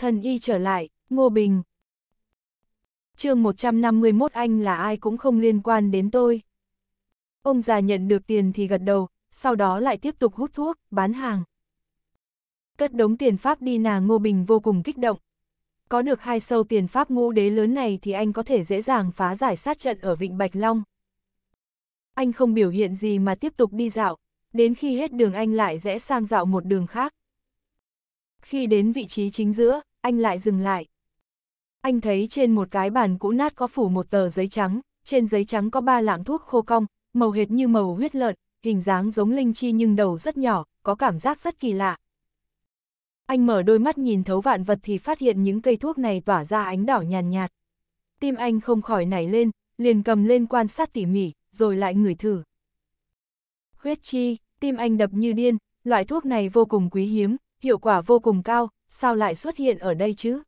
thần y trở lại, Ngô Bình. chương 151 anh là ai cũng không liên quan đến tôi. Ông già nhận được tiền thì gật đầu, sau đó lại tiếp tục hút thuốc, bán hàng. Cất đống tiền Pháp đi nà Ngô Bình vô cùng kích động. Có được hai sâu tiền Pháp ngũ đế lớn này thì anh có thể dễ dàng phá giải sát trận ở Vịnh Bạch Long. Anh không biểu hiện gì mà tiếp tục đi dạo, đến khi hết đường anh lại rẽ sang dạo một đường khác. Khi đến vị trí chính giữa, anh lại dừng lại. Anh thấy trên một cái bàn cũ nát có phủ một tờ giấy trắng, trên giấy trắng có ba lạng thuốc khô cong, màu hệt như màu huyết lợn, hình dáng giống linh chi nhưng đầu rất nhỏ, có cảm giác rất kỳ lạ. Anh mở đôi mắt nhìn thấu vạn vật thì phát hiện những cây thuốc này tỏa ra ánh đỏ nhàn nhạt, nhạt. Tim anh không khỏi nảy lên, liền cầm lên quan sát tỉ mỉ, rồi lại ngửi thử. Huyết chi, tim anh đập như điên, loại thuốc này vô cùng quý hiếm, hiệu quả vô cùng cao, sao lại xuất hiện ở đây chứ?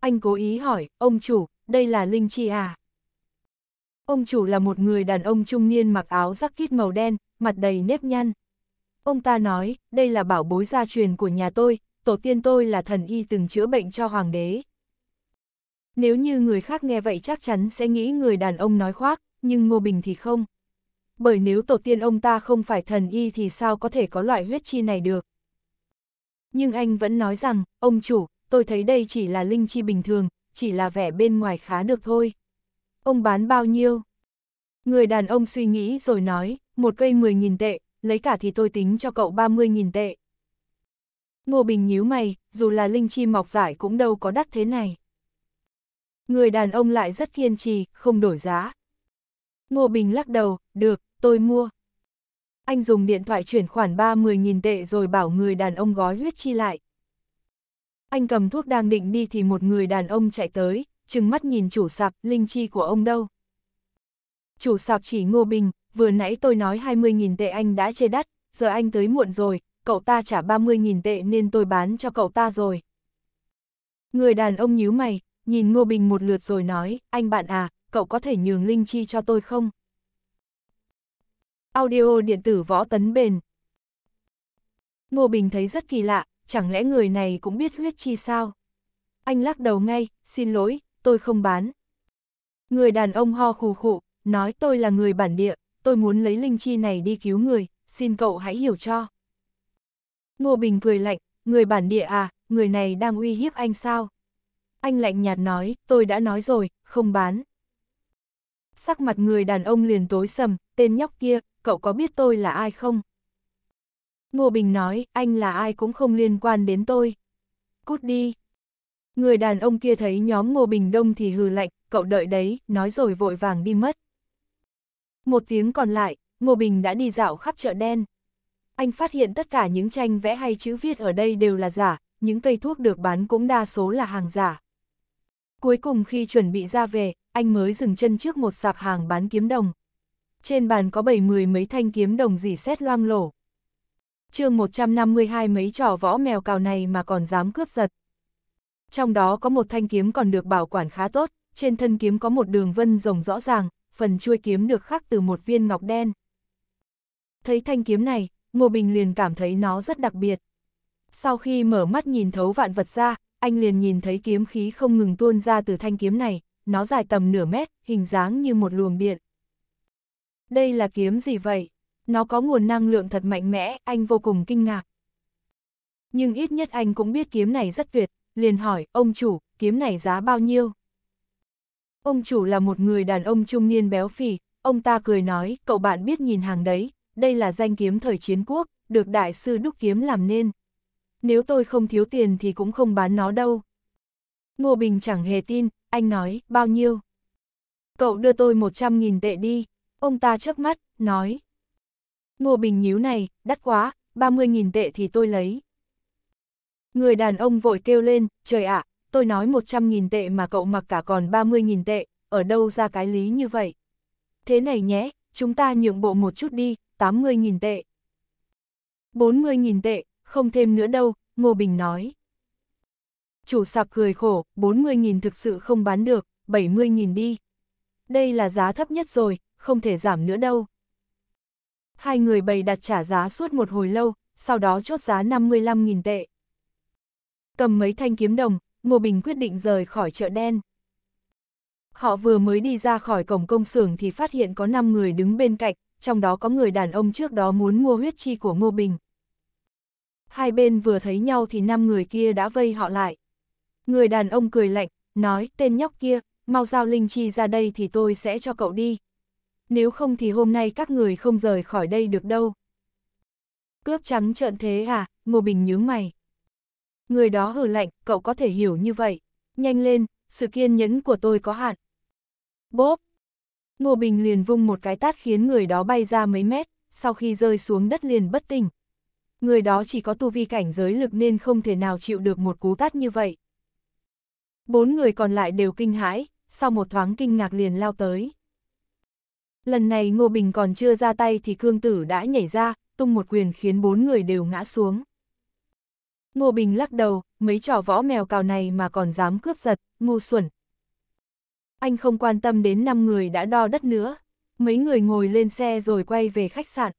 Anh cố ý hỏi, ông chủ, đây là Linh Chi à? Ông chủ là một người đàn ông trung niên mặc áo kít màu đen, mặt đầy nếp nhăn. Ông ta nói, đây là bảo bối gia truyền của nhà tôi, tổ tiên tôi là thần y từng chữa bệnh cho hoàng đế. Nếu như người khác nghe vậy chắc chắn sẽ nghĩ người đàn ông nói khoác, nhưng Ngô Bình thì không. Bởi nếu tổ tiên ông ta không phải thần y thì sao có thể có loại huyết chi này được. Nhưng anh vẫn nói rằng, ông chủ, tôi thấy đây chỉ là linh chi bình thường, chỉ là vẻ bên ngoài khá được thôi. Ông bán bao nhiêu? Người đàn ông suy nghĩ rồi nói, một cây 10.000 tệ, lấy cả thì tôi tính cho cậu 30.000 tệ. Ngô Bình nhíu mày, dù là linh chi mọc giải cũng đâu có đắt thế này. Người đàn ông lại rất kiên trì, không đổi giá. Ngô Bình lắc đầu, được, tôi mua anh dùng điện thoại chuyển khoản 30.000 tệ rồi bảo người đàn ông gói huyết chi lại. Anh cầm thuốc đang định đi thì một người đàn ông chạy tới, chừng mắt nhìn chủ sạp, linh chi của ông đâu. Chủ sạp chỉ Ngô Bình, vừa nãy tôi nói 20.000 tệ anh đã chê đắt, giờ anh tới muộn rồi, cậu ta trả 30.000 tệ nên tôi bán cho cậu ta rồi. Người đàn ông nhíu mày, nhìn Ngô Bình một lượt rồi nói, anh bạn à, cậu có thể nhường linh chi cho tôi không? Audio điện tử võ tấn bền. Ngô Bình thấy rất kỳ lạ, chẳng lẽ người này cũng biết huyết chi sao? Anh lắc đầu ngay, xin lỗi, tôi không bán. Người đàn ông ho khù khụ, nói tôi là người bản địa, tôi muốn lấy linh chi này đi cứu người, xin cậu hãy hiểu cho. Ngô Bình cười lạnh, người bản địa à, người này đang uy hiếp anh sao? Anh lạnh nhạt nói, tôi đã nói rồi, không bán. Sắc mặt người đàn ông liền tối sầm, tên nhóc kia, cậu có biết tôi là ai không? Ngô Bình nói, anh là ai cũng không liên quan đến tôi. Cút đi. Người đàn ông kia thấy nhóm Ngô Bình Đông thì hừ lạnh, cậu đợi đấy, nói rồi vội vàng đi mất. Một tiếng còn lại, Ngô Bình đã đi dạo khắp chợ đen. Anh phát hiện tất cả những tranh vẽ hay chữ viết ở đây đều là giả, những cây thuốc được bán cũng đa số là hàng giả. Cuối cùng khi chuẩn bị ra về, anh mới dừng chân trước một sạp hàng bán kiếm đồng, trên bàn có bảy mười mấy thanh kiếm đồng dỉ xét loang lổ. chương 152 mấy trò võ mèo cào này mà còn dám cướp giật. Trong đó có một thanh kiếm còn được bảo quản khá tốt, trên thân kiếm có một đường vân rồng rõ ràng, phần chuôi kiếm được khắc từ một viên ngọc đen. Thấy thanh kiếm này, Ngô Bình liền cảm thấy nó rất đặc biệt. Sau khi mở mắt nhìn thấu vạn vật ra, anh liền nhìn thấy kiếm khí không ngừng tuôn ra từ thanh kiếm này, nó dài tầm nửa mét, hình dáng như một luồng điện. Đây là kiếm gì vậy? Nó có nguồn năng lượng thật mạnh mẽ, anh vô cùng kinh ngạc. Nhưng ít nhất anh cũng biết kiếm này rất tuyệt, liền hỏi, ông chủ, kiếm này giá bao nhiêu? Ông chủ là một người đàn ông trung niên béo phì, ông ta cười nói, cậu bạn biết nhìn hàng đấy, đây là danh kiếm thời chiến quốc, được đại sư đúc kiếm làm nên. Nếu tôi không thiếu tiền thì cũng không bán nó đâu. Ngô Bình chẳng hề tin, anh nói, bao nhiêu? Cậu đưa tôi 100.000 tệ đi, Ông ta chớp mắt, nói. Ngô Bình nhíu này, đắt quá, 30.000 tệ thì tôi lấy. Người đàn ông vội kêu lên, trời ạ, à, tôi nói 100.000 tệ mà cậu mặc cả còn 30.000 tệ, ở đâu ra cái lý như vậy? Thế này nhé, chúng ta nhượng bộ một chút đi, 80.000 tệ. 40.000 tệ, không thêm nữa đâu, Ngô Bình nói. Chủ sạp cười khổ, 40.000 thực sự không bán được, 70.000 đi. Đây là giá thấp nhất rồi, không thể giảm nữa đâu. Hai người bày đặt trả giá suốt một hồi lâu, sau đó chốt giá 55.000 tệ. Cầm mấy thanh kiếm đồng, Ngô Bình quyết định rời khỏi chợ đen. Họ vừa mới đi ra khỏi cổng công xưởng thì phát hiện có 5 người đứng bên cạnh, trong đó có người đàn ông trước đó muốn mua huyết chi của Ngô Bình. Hai bên vừa thấy nhau thì 5 người kia đã vây họ lại. Người đàn ông cười lạnh, nói tên nhóc kia, mau giao linh chi ra đây thì tôi sẽ cho cậu đi nếu không thì hôm nay các người không rời khỏi đây được đâu. Cướp trắng trợn thế à, Ngô Bình nhướng mày. Người đó hừ lạnh, cậu có thể hiểu như vậy. Nhanh lên, sự kiên nhẫn của tôi có hạn. Bốp! Ngô Bình liền vung một cái tát khiến người đó bay ra mấy mét, sau khi rơi xuống đất liền bất tỉnh. Người đó chỉ có tu vi cảnh giới lực nên không thể nào chịu được một cú tát như vậy. Bốn người còn lại đều kinh hãi, sau một thoáng kinh ngạc liền lao tới. Lần này Ngô Bình còn chưa ra tay thì Cương Tử đã nhảy ra, tung một quyền khiến bốn người đều ngã xuống. Ngô Bình lắc đầu, mấy trò võ mèo cào này mà còn dám cướp giật, ngu xuẩn. Anh không quan tâm đến năm người đã đo đất nữa. Mấy người ngồi lên xe rồi quay về khách sạn.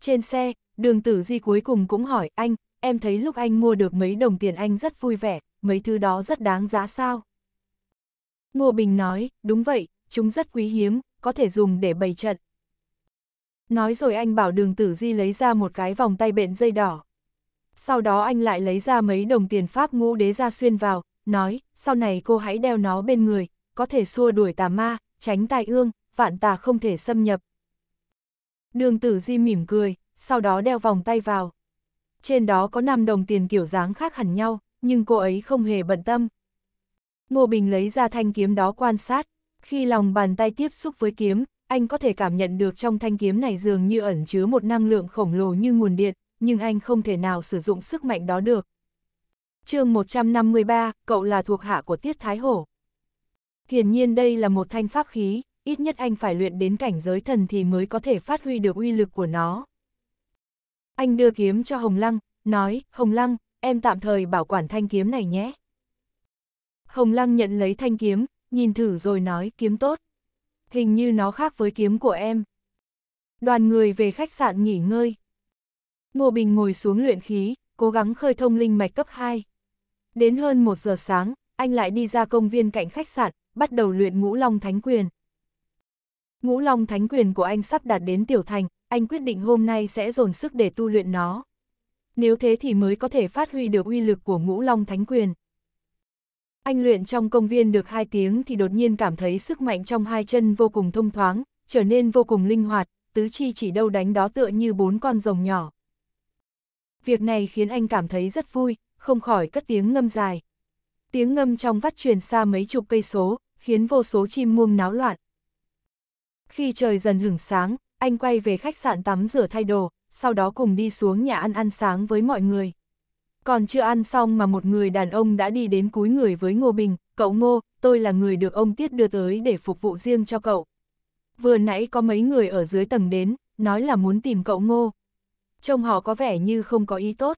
Trên xe, đường tử di cuối cùng cũng hỏi anh, em thấy lúc anh mua được mấy đồng tiền anh rất vui vẻ, mấy thứ đó rất đáng giá sao? Ngô Bình nói, đúng vậy, chúng rất quý hiếm, có thể dùng để bày trận. Nói rồi anh bảo đường tử di lấy ra một cái vòng tay bện dây đỏ. Sau đó anh lại lấy ra mấy đồng tiền Pháp ngũ đế ra xuyên vào, nói, sau này cô hãy đeo nó bên người, có thể xua đuổi tà ma, tránh tai ương, vạn tà không thể xâm nhập. Đường tử di mỉm cười, sau đó đeo vòng tay vào. Trên đó có 5 đồng tiền kiểu dáng khác hẳn nhau, nhưng cô ấy không hề bận tâm. Ngô Bình lấy ra thanh kiếm đó quan sát, khi lòng bàn tay tiếp xúc với kiếm, anh có thể cảm nhận được trong thanh kiếm này dường như ẩn chứa một năng lượng khổng lồ như nguồn điện, nhưng anh không thể nào sử dụng sức mạnh đó được. chương 153, cậu là thuộc hạ của Tiết Thái Hổ. Hiển nhiên đây là một thanh pháp khí, ít nhất anh phải luyện đến cảnh giới thần thì mới có thể phát huy được uy lực của nó. Anh đưa kiếm cho Hồng Lăng, nói, Hồng Lăng, em tạm thời bảo quản thanh kiếm này nhé. Hồng Lăng nhận lấy thanh kiếm, nhìn thử rồi nói kiếm tốt. Hình như nó khác với kiếm của em. Đoàn người về khách sạn nghỉ ngơi. Ngô Bình ngồi xuống luyện khí, cố gắng khơi thông linh mạch cấp 2. Đến hơn 1 giờ sáng, anh lại đi ra công viên cạnh khách sạn, bắt đầu luyện ngũ long thánh quyền. Ngũ long thánh quyền của anh sắp đạt đến tiểu thành, anh quyết định hôm nay sẽ dồn sức để tu luyện nó. Nếu thế thì mới có thể phát huy được uy lực của ngũ long thánh quyền. Anh luyện trong công viên được 2 tiếng thì đột nhiên cảm thấy sức mạnh trong hai chân vô cùng thông thoáng, trở nên vô cùng linh hoạt, tứ chi chỉ đâu đánh đó tựa như bốn con rồng nhỏ. Việc này khiến anh cảm thấy rất vui, không khỏi cất tiếng ngâm dài. Tiếng ngâm trong vắt truyền xa mấy chục cây số, khiến vô số chim muông náo loạn. Khi trời dần hửng sáng, anh quay về khách sạn tắm rửa thay đồ, sau đó cùng đi xuống nhà ăn ăn sáng với mọi người. Còn chưa ăn xong mà một người đàn ông đã đi đến cúi người với Ngô Bình, cậu Ngô, tôi là người được ông Tiết đưa tới để phục vụ riêng cho cậu. Vừa nãy có mấy người ở dưới tầng đến, nói là muốn tìm cậu Ngô. Trông họ có vẻ như không có ý tốt.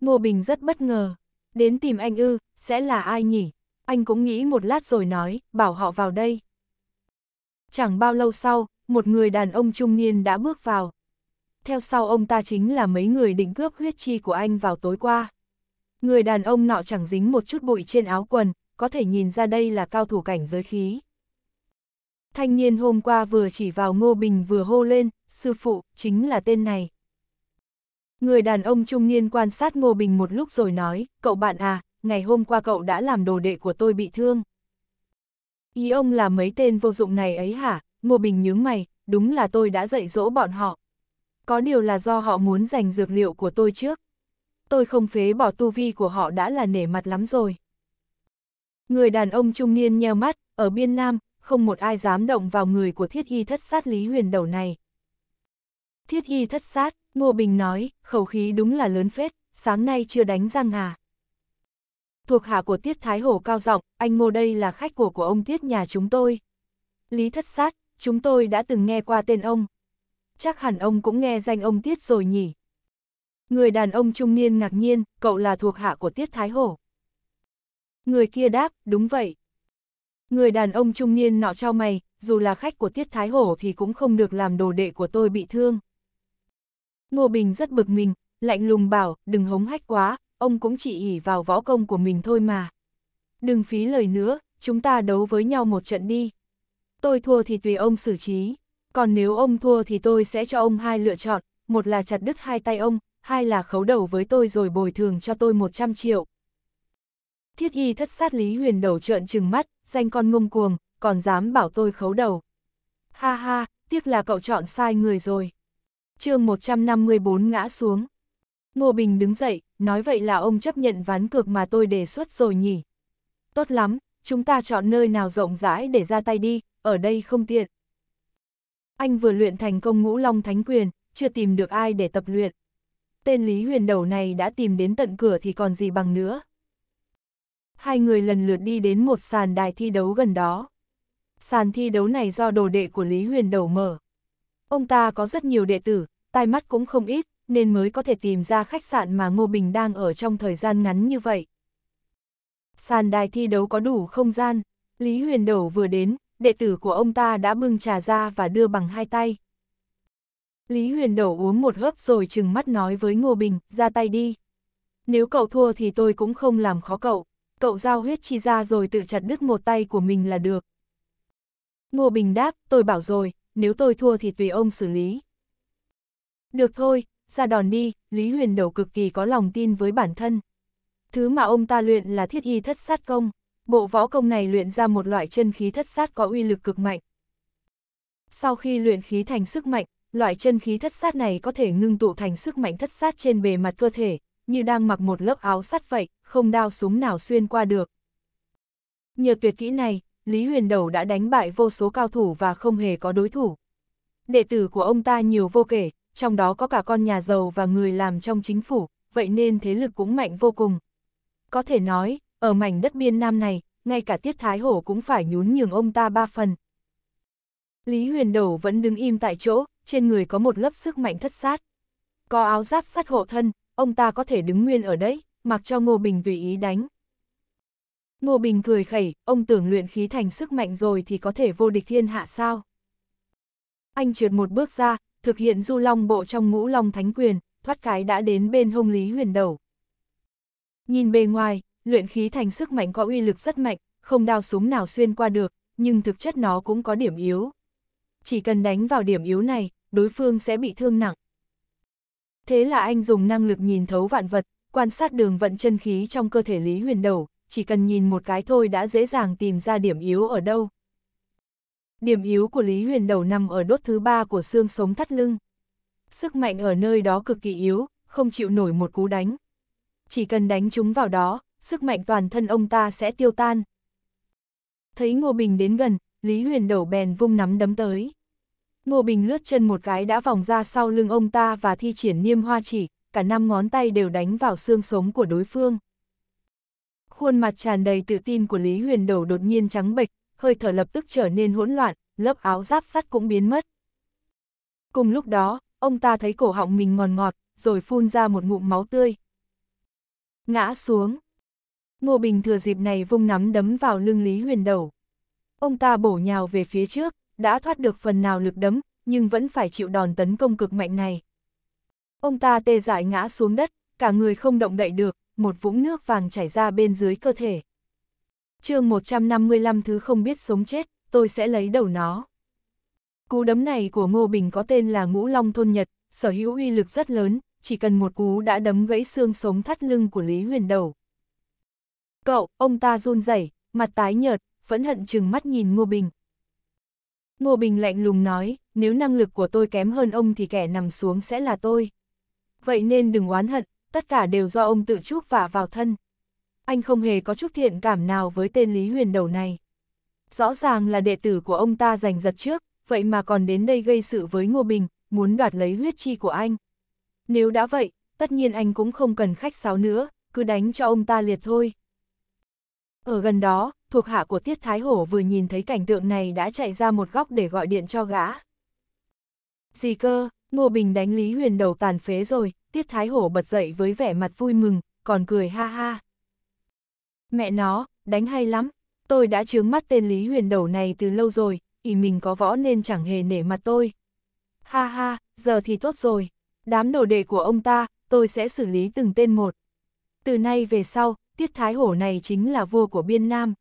Ngô Bình rất bất ngờ. Đến tìm anh ư, sẽ là ai nhỉ? Anh cũng nghĩ một lát rồi nói, bảo họ vào đây. Chẳng bao lâu sau, một người đàn ông trung niên đã bước vào, theo sau ông ta chính là mấy người định cướp huyết chi của anh vào tối qua. Người đàn ông nọ chẳng dính một chút bụi trên áo quần, có thể nhìn ra đây là cao thủ cảnh giới khí. Thanh niên hôm qua vừa chỉ vào Ngô Bình vừa hô lên, sư phụ, chính là tên này. Người đàn ông trung niên quan sát Ngô Bình một lúc rồi nói, cậu bạn à, ngày hôm qua cậu đã làm đồ đệ của tôi bị thương. Ý ông là mấy tên vô dụng này ấy hả, Ngô Bình nhướng mày, đúng là tôi đã dạy dỗ bọn họ, có điều là do họ muốn giành dược liệu của tôi trước. Tôi không phế bỏ tu vi của họ đã là nể mặt lắm rồi. Người đàn ông trung niên nheo mắt, ở biên nam, không một ai dám động vào người của thiết y thất sát Lý Huyền đầu này. Thiết y thất sát, Ngô Bình nói, khẩu khí đúng là lớn phết, sáng nay chưa đánh răng à. Thuộc hạ của Tiết Thái Hổ cao giọng, anh Ngô đây là khách của của ông Tiết nhà chúng tôi. Lý thất sát, chúng tôi đã từng nghe qua tên ông, chắc hẳn ông cũng nghe danh ông Tiết rồi nhỉ. Người đàn ông trung niên ngạc nhiên, cậu là thuộc hạ của Tiết Thái Hổ. Người kia đáp, đúng vậy. Người đàn ông trung niên nọ trao mày, dù là khách của Tiết Thái Hổ thì cũng không được làm đồ đệ của tôi bị thương. Ngô Bình rất bực mình, lạnh lùng bảo, đừng hống hách quá, ông cũng chỉ ỉ vào võ công của mình thôi mà. Đừng phí lời nữa, chúng ta đấu với nhau một trận đi. Tôi thua thì tùy ông xử trí còn nếu ông thua thì tôi sẽ cho ông hai lựa chọn, một là chặt đứt hai tay ông, hai là khấu đầu với tôi rồi bồi thường cho tôi 100 triệu. Thiết y thất sát Lý Huyền đầu trợn trừng mắt, danh con ngông cuồng, còn dám bảo tôi khấu đầu. Ha ha, tiếc là cậu chọn sai người rồi. chương 154 ngã xuống. Ngô Bình đứng dậy, nói vậy là ông chấp nhận ván cược mà tôi đề xuất rồi nhỉ. Tốt lắm, chúng ta chọn nơi nào rộng rãi để ra tay đi, ở đây không tiện. Anh vừa luyện thành công ngũ long thánh quyền, chưa tìm được ai để tập luyện. Tên Lý Huyền đầu này đã tìm đến tận cửa thì còn gì bằng nữa. Hai người lần lượt đi đến một sàn đài thi đấu gần đó. Sàn thi đấu này do đồ đệ của Lý Huyền đầu mở. Ông ta có rất nhiều đệ tử, tai mắt cũng không ít, nên mới có thể tìm ra khách sạn mà Ngô Bình đang ở trong thời gian ngắn như vậy. Sàn đài thi đấu có đủ không gian, Lý Huyền Đầu vừa đến, đệ tử của ông ta đã bưng trà ra và đưa bằng hai tay. Lý Huyền Đẩu uống một hớp rồi chừng mắt nói với Ngô Bình, ra tay đi. Nếu cậu thua thì tôi cũng không làm khó cậu, cậu giao huyết chi ra rồi tự chặt đứt một tay của mình là được. Ngô Bình đáp, tôi bảo rồi, nếu tôi thua thì tùy ông xử lý. Được thôi, ra đòn đi, Lý Huyền đầu cực kỳ có lòng tin với bản thân. Thứ mà ông ta luyện là thiết y thất sát công. Bộ võ công này luyện ra một loại chân khí thất sát có uy lực cực mạnh. Sau khi luyện khí thành sức mạnh, loại chân khí thất sát này có thể ngưng tụ thành sức mạnh thất sát trên bề mặt cơ thể, như đang mặc một lớp áo sắt vậy, không đao súng nào xuyên qua được. Nhờ tuyệt kỹ này, Lý Huyền Đầu đã đánh bại vô số cao thủ và không hề có đối thủ. Đệ tử của ông ta nhiều vô kể, trong đó có cả con nhà giàu và người làm trong chính phủ, vậy nên thế lực cũng mạnh vô cùng. Có thể nói, ở mảnh đất biên nam này, ngay cả Tiết Thái Hổ cũng phải nhún nhường ông ta ba phần. Lý Huyền đầu vẫn đứng im tại chỗ, trên người có một lớp sức mạnh thất sát. Có áo giáp sắt hộ thân, ông ta có thể đứng nguyên ở đấy, mặc cho Ngô Bình tùy ý đánh. Ngô Bình cười khẩy, ông tưởng luyện khí thành sức mạnh rồi thì có thể vô địch thiên hạ sao. Anh trượt một bước ra, thực hiện du long bộ trong ngũ long thánh quyền, thoát cái đã đến bên hông Lý Huyền Đầu. Nhìn bề ngoài, luyện khí thành sức mạnh có uy lực rất mạnh, không đao súng nào xuyên qua được, nhưng thực chất nó cũng có điểm yếu. Chỉ cần đánh vào điểm yếu này, đối phương sẽ bị thương nặng. Thế là anh dùng năng lực nhìn thấu vạn vật, quan sát đường vận chân khí trong cơ thể Lý Huyền Đầu, chỉ cần nhìn một cái thôi đã dễ dàng tìm ra điểm yếu ở đâu. Điểm yếu của Lý Huyền Đầu nằm ở đốt thứ ba của xương sống thắt lưng. Sức mạnh ở nơi đó cực kỳ yếu, không chịu nổi một cú đánh. Chỉ cần đánh chúng vào đó, sức mạnh toàn thân ông ta sẽ tiêu tan. Thấy Ngô Bình đến gần, Lý Huyền đầu bèn vung nắm đấm tới. Ngô Bình lướt chân một cái đã vòng ra sau lưng ông ta và thi triển niêm hoa chỉ, cả năm ngón tay đều đánh vào xương sống của đối phương. Khuôn mặt tràn đầy tự tin của Lý Huyền đầu đột nhiên trắng bệch, hơi thở lập tức trở nên hỗn loạn, lớp áo giáp sắt cũng biến mất. Cùng lúc đó, ông ta thấy cổ họng mình ngòn ngọt, rồi phun ra một ngụm máu tươi. Ngã xuống, Ngô Bình thừa dịp này vung nắm đấm vào lưng Lý Huyền Đầu. Ông ta bổ nhào về phía trước, đã thoát được phần nào lực đấm, nhưng vẫn phải chịu đòn tấn công cực mạnh này. Ông ta tê dại ngã xuống đất, cả người không động đậy được, một vũng nước vàng chảy ra bên dưới cơ thể. chương 155 thứ không biết sống chết, tôi sẽ lấy đầu nó. Cú đấm này của Ngô Bình có tên là ngũ long thôn nhật, sở hữu uy lực rất lớn, chỉ cần một cú đã đấm gãy xương sống thắt lưng của Lý Huyền Đầu. Cậu, ông ta run rẩy, mặt tái nhợt, vẫn hận chừng mắt nhìn Ngô Bình. Ngô Bình lạnh lùng nói, nếu năng lực của tôi kém hơn ông thì kẻ nằm xuống sẽ là tôi. Vậy nên đừng oán hận, tất cả đều do ông tự chuốc vả vào thân. Anh không hề có chút thiện cảm nào với tên Lý Huyền đầu này. Rõ ràng là đệ tử của ông ta giành giật trước, vậy mà còn đến đây gây sự với Ngô Bình, muốn đoạt lấy huyết chi của anh. Nếu đã vậy, tất nhiên anh cũng không cần khách sáo nữa, cứ đánh cho ông ta liệt thôi. Ở gần đó, thuộc hạ của Tiết Thái Hổ vừa nhìn thấy cảnh tượng này đã chạy ra một góc để gọi điện cho gã. Gì cơ, Ngô Bình đánh Lý Huyền đầu tàn phế rồi, Tiết Thái Hổ bật dậy với vẻ mặt vui mừng, còn cười ha ha. Mẹ nó, đánh hay lắm, tôi đã chướng mắt tên Lý Huyền đầu này từ lâu rồi, ỷ mình có võ nên chẳng hề nể mặt tôi. Ha ha, giờ thì tốt rồi, đám đồ đệ của ông ta, tôi sẽ xử lý từng tên một. Từ nay về sau, Tiết Thái Hổ này chính là vua của Biên Nam.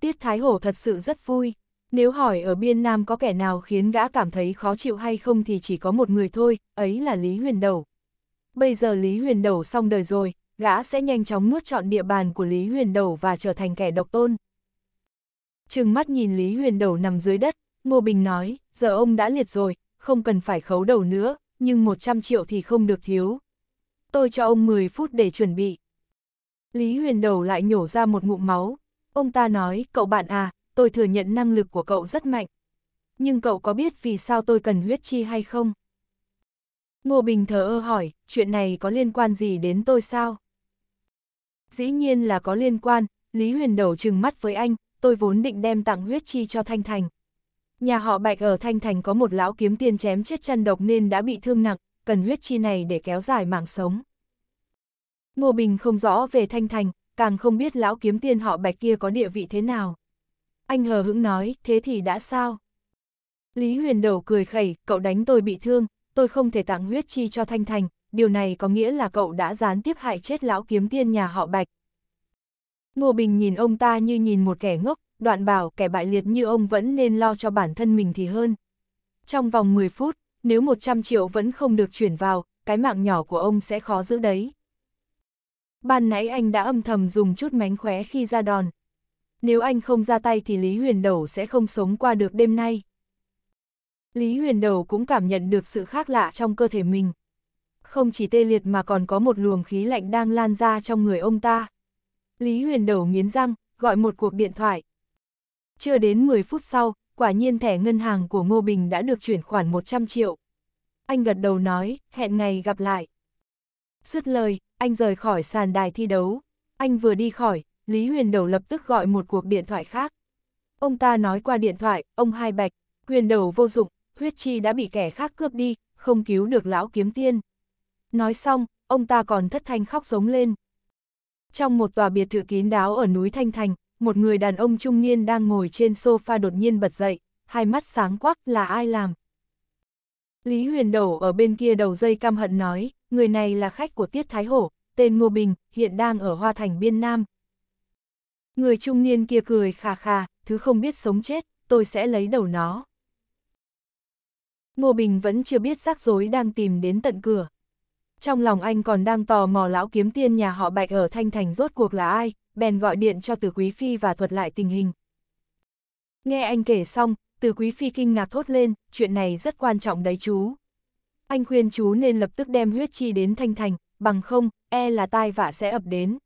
Tiết Thái Hổ thật sự rất vui. Nếu hỏi ở Biên Nam có kẻ nào khiến gã cảm thấy khó chịu hay không thì chỉ có một người thôi, ấy là Lý Huyền Đầu. Bây giờ Lý Huyền Đầu xong đời rồi, gã sẽ nhanh chóng nuốt chọn địa bàn của Lý Huyền Đầu và trở thành kẻ độc tôn. Trừng mắt nhìn Lý Huyền Đầu nằm dưới đất, Ngô Bình nói, giờ ông đã liệt rồi, không cần phải khấu đầu nữa, nhưng 100 triệu thì không được thiếu. Tôi cho ông 10 phút để chuẩn bị. Lý Huyền đầu lại nhổ ra một ngụm máu. Ông ta nói, cậu bạn à, tôi thừa nhận năng lực của cậu rất mạnh. Nhưng cậu có biết vì sao tôi cần huyết chi hay không? Ngô Bình thờ ơ hỏi, chuyện này có liên quan gì đến tôi sao? Dĩ nhiên là có liên quan, Lý Huyền đầu trừng mắt với anh, tôi vốn định đem tặng huyết chi cho Thanh Thành. Nhà họ Bạch ở Thanh Thành có một lão kiếm tiên chém chết chân độc nên đã bị thương nặng, cần huyết chi này để kéo dài mạng sống. Ngô Bình không rõ về Thanh Thành, càng không biết lão kiếm tiên họ bạch kia có địa vị thế nào. Anh hờ hững nói, thế thì đã sao? Lý huyền đầu cười khẩy, cậu đánh tôi bị thương, tôi không thể tặng huyết chi cho Thanh Thành, điều này có nghĩa là cậu đã gián tiếp hại chết lão kiếm tiên nhà họ bạch. Ngô Bình nhìn ông ta như nhìn một kẻ ngốc, đoạn bảo kẻ bại liệt như ông vẫn nên lo cho bản thân mình thì hơn. Trong vòng 10 phút, nếu 100 triệu vẫn không được chuyển vào, cái mạng nhỏ của ông sẽ khó giữ đấy. Ban nãy anh đã âm thầm dùng chút mánh khóe khi ra đòn. Nếu anh không ra tay thì Lý Huyền Đầu sẽ không sống qua được đêm nay. Lý Huyền Đầu cũng cảm nhận được sự khác lạ trong cơ thể mình. Không chỉ tê liệt mà còn có một luồng khí lạnh đang lan ra trong người ông ta. Lý Huyền Đầu nghiến răng, gọi một cuộc điện thoại. Chưa đến 10 phút sau, quả nhiên thẻ ngân hàng của Ngô Bình đã được chuyển khoản 100 triệu. Anh gật đầu nói, hẹn ngày gặp lại. Dứt lời, anh rời khỏi sàn đài thi đấu. Anh vừa đi khỏi, Lý Huyền Đầu lập tức gọi một cuộc điện thoại khác. Ông ta nói qua điện thoại, ông hai bạch, Huyền Đầu vô dụng, huyết chi đã bị kẻ khác cướp đi, không cứu được lão kiếm tiên. Nói xong, ông ta còn thất thanh khóc giống lên. Trong một tòa biệt thự kín đáo ở núi Thanh Thành, một người đàn ông trung niên đang ngồi trên sofa đột nhiên bật dậy, hai mắt sáng quắc là ai làm, Lý Huyền Đầu ở bên kia đầu dây căm hận nói, người này là khách của Tiết Thái Hổ, tên Ngô Bình, hiện đang ở Hoa Thành Biên Nam. Người trung niên kia cười khà khà, thứ không biết sống chết, tôi sẽ lấy đầu nó. Ngô Bình vẫn chưa biết rắc rối đang tìm đến tận cửa. Trong lòng anh còn đang tò mò lão kiếm tiên nhà họ Bạch ở Thanh Thành rốt cuộc là ai, bèn gọi điện cho Từ Quý Phi và thuật lại tình hình. Nghe anh kể xong, từ quý phi kinh ngạc thốt lên, chuyện này rất quan trọng đấy chú. Anh khuyên chú nên lập tức đem huyết chi đến thanh thành, bằng không, e là tai vạ sẽ ập đến.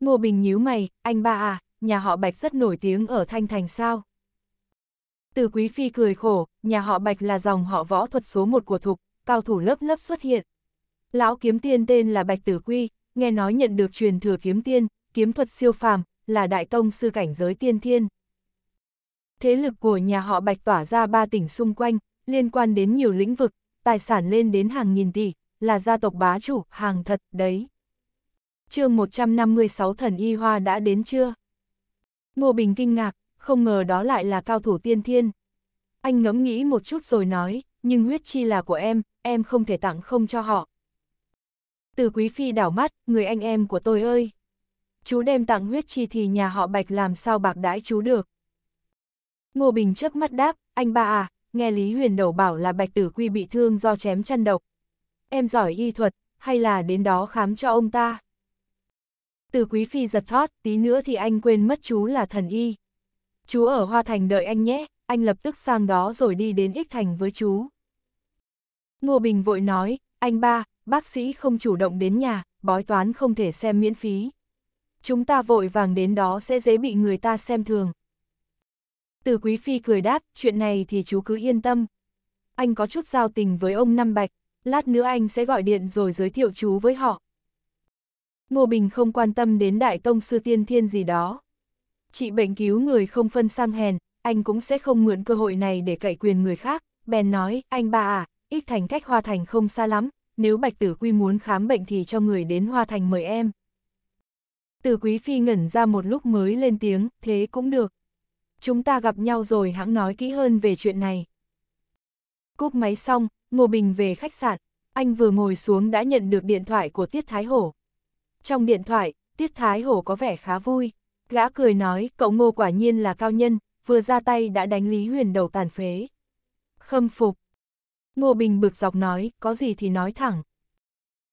Ngô Bình nhíu mày, anh ba à, nhà họ Bạch rất nổi tiếng ở Thanh Thành sao? Từ Quý Phi cười khổ, nhà họ Bạch là dòng họ võ thuật số một của thục, cao thủ lớp lớp xuất hiện. Lão kiếm tiên tên là Bạch Tử Quy, nghe nói nhận được truyền thừa kiếm tiên, kiếm thuật siêu phàm, là đại tông sư cảnh giới tiên thiên thế lực của nhà họ Bạch tỏa ra ba tỉnh xung quanh, liên quan đến nhiều lĩnh vực, tài sản lên đến hàng nghìn tỷ, là gia tộc bá chủ, hàng thật, đấy. chương 156 thần y hoa đã đến chưa? Ngô Bình kinh ngạc, không ngờ đó lại là cao thủ tiên thiên. Anh ngẫm nghĩ một chút rồi nói, nhưng huyết chi là của em, em không thể tặng không cho họ. Từ quý phi đảo mắt, người anh em của tôi ơi. Chú đem tặng huyết chi thì nhà họ bạch làm sao bạc đãi chú được. Ngô Bình chớp mắt đáp, anh ba à, nghe Lý Huyền đầu bảo là Bạch Tử Quy bị thương do chém chăn độc. Em giỏi y thuật, hay là đến đó khám cho ông ta? Từ Quý Phi giật thót, tí nữa thì anh quên mất chú là thần y. Chú ở Hoa Thành đợi anh nhé, anh lập tức sang đó rồi đi đến Ích Thành với chú. Ngô Bình vội nói, anh ba, bác sĩ không chủ động đến nhà, bói toán không thể xem miễn phí. Chúng ta vội vàng đến đó sẽ dễ bị người ta xem thường, từ quý phi cười đáp, chuyện này thì chú cứ yên tâm. Anh có chút giao tình với ông Năm Bạch, lát nữa anh sẽ gọi điện rồi giới thiệu chú với họ. Ngô Bình không quan tâm đến Đại Tông Sư Tiên Thiên gì đó. Chị bệnh cứu người không phân sang hèn, anh cũng sẽ không mượn cơ hội này để cậy quyền người khác. Bèn nói, anh bà à, ích thành cách Hoa Thành không xa lắm, nếu Bạch Tử Quy muốn khám bệnh thì cho người đến Hoa Thành mời em. Từ Quý Phi ngẩn ra một lúc mới lên tiếng, thế cũng được chúng ta gặp nhau rồi hãng nói kỹ hơn về chuyện này. Cúp máy xong, Ngô Bình về khách sạn, anh vừa ngồi xuống đã nhận được điện thoại của Tiết Thái Hổ. Trong điện thoại, Tiết Thái Hổ có vẻ khá vui, gã cười nói cậu Ngô quả nhiên là cao nhân, vừa ra tay đã đánh Lý Huyền đầu tàn phế. Khâm phục. Ngô Bình bực dọc nói, có gì thì nói thẳng.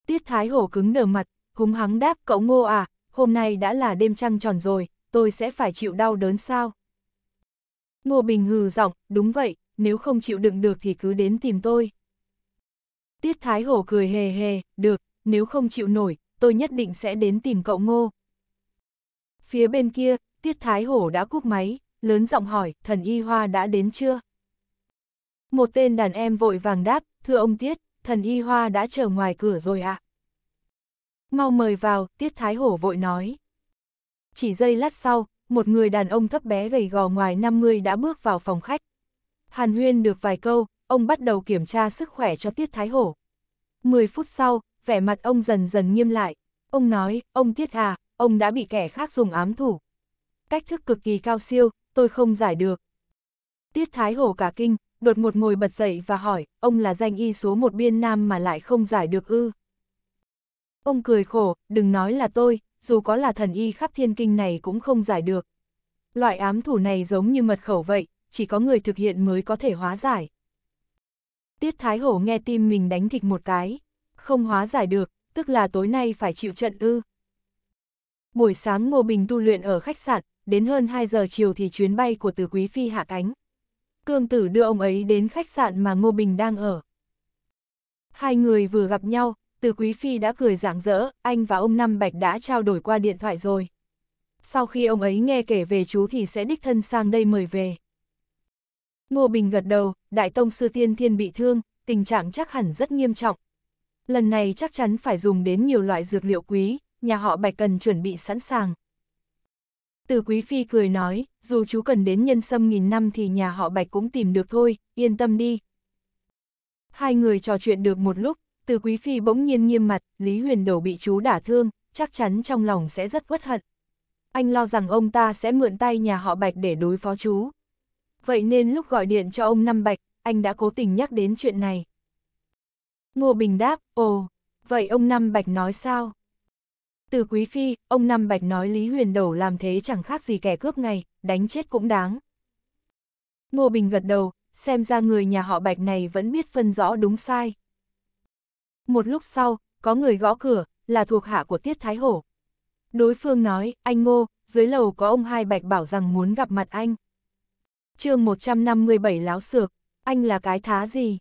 Tiết Thái Hổ cứng nở mặt, húng hắng đáp cậu Ngô à, hôm nay đã là đêm trăng tròn rồi, tôi sẽ phải chịu đau đớn sao? Ngô Bình hừ giọng, đúng vậy, nếu không chịu đựng được thì cứ đến tìm tôi. Tiết Thái Hổ cười hề hề, được, nếu không chịu nổi, tôi nhất định sẽ đến tìm cậu Ngô. Phía bên kia, Tiết Thái Hổ đã cúp máy, lớn giọng hỏi, thần y hoa đã đến chưa? Một tên đàn em vội vàng đáp, thưa ông Tiết, thần y hoa đã chờ ngoài cửa rồi ạ. À? Mau mời vào, Tiết Thái Hổ vội nói. Chỉ giây lát sau, một người đàn ông thấp bé gầy gò ngoài 50 đã bước vào phòng khách. Hàn huyên được vài câu, ông bắt đầu kiểm tra sức khỏe cho Tiết Thái Hổ. 10 phút sau, vẻ mặt ông dần dần nghiêm lại. Ông nói, ông Tiết à, ông đã bị kẻ khác dùng ám thủ. Cách thức cực kỳ cao siêu, tôi không giải được. Tiết Thái Hổ cả kinh, đột một ngồi bật dậy và hỏi, ông là danh y số một biên nam mà lại không giải được ư. Ông cười khổ, đừng nói là tôi, dù có là thần y khắp thiên kinh này cũng không giải được. Loại ám thủ này giống như mật khẩu vậy, chỉ có người thực hiện mới có thể hóa giải. Tiết Thái Hổ nghe tim mình đánh thịt một cái, không hóa giải được, tức là tối nay phải chịu trận ư. Buổi sáng Ngô Bình tu luyện ở khách sạn, đến hơn 2 giờ chiều thì chuyến bay của Từ Quý Phi hạ cánh. Cương Tử đưa ông ấy đến khách sạn mà Ngô Bình đang ở. Hai người vừa gặp nhau, từ Quý Phi đã cười rạng rỡ, anh và ông Năm Bạch đã trao đổi qua điện thoại rồi. Sau khi ông ấy nghe kể về chú thì sẽ đích thân sang đây mời về. Ngô Bình gật đầu, Đại Tông Sư Tiên Thiên bị thương, tình trạng chắc hẳn rất nghiêm trọng. Lần này chắc chắn phải dùng đến nhiều loại dược liệu quý, nhà họ Bạch cần chuẩn bị sẵn sàng. Từ Quý Phi cười nói, dù chú cần đến nhân sâm nghìn năm thì nhà họ Bạch cũng tìm được thôi, yên tâm đi. Hai người trò chuyện được một lúc, từ quý phi bỗng nhiên nghiêm mặt, Lý Huyền Đổ bị chú đả thương, chắc chắn trong lòng sẽ rất uất hận. Anh lo rằng ông ta sẽ mượn tay nhà họ Bạch để đối phó chú. Vậy nên lúc gọi điện cho ông Năm Bạch, anh đã cố tình nhắc đến chuyện này. Ngô Bình đáp, ồ, vậy ông Năm Bạch nói sao? Từ quý phi, ông Năm Bạch nói Lý Huyền Đổ làm thế chẳng khác gì kẻ cướp ngày, đánh chết cũng đáng. Ngô Bình gật đầu, xem ra người nhà họ Bạch này vẫn biết phân rõ đúng sai. Một lúc sau, có người gõ cửa, là thuộc hạ của Tiết Thái Hổ. Đối phương nói, anh Ngô, dưới lầu có ông Hai Bạch bảo rằng muốn gặp mặt anh. chương 157 láo sược anh là cái thá gì?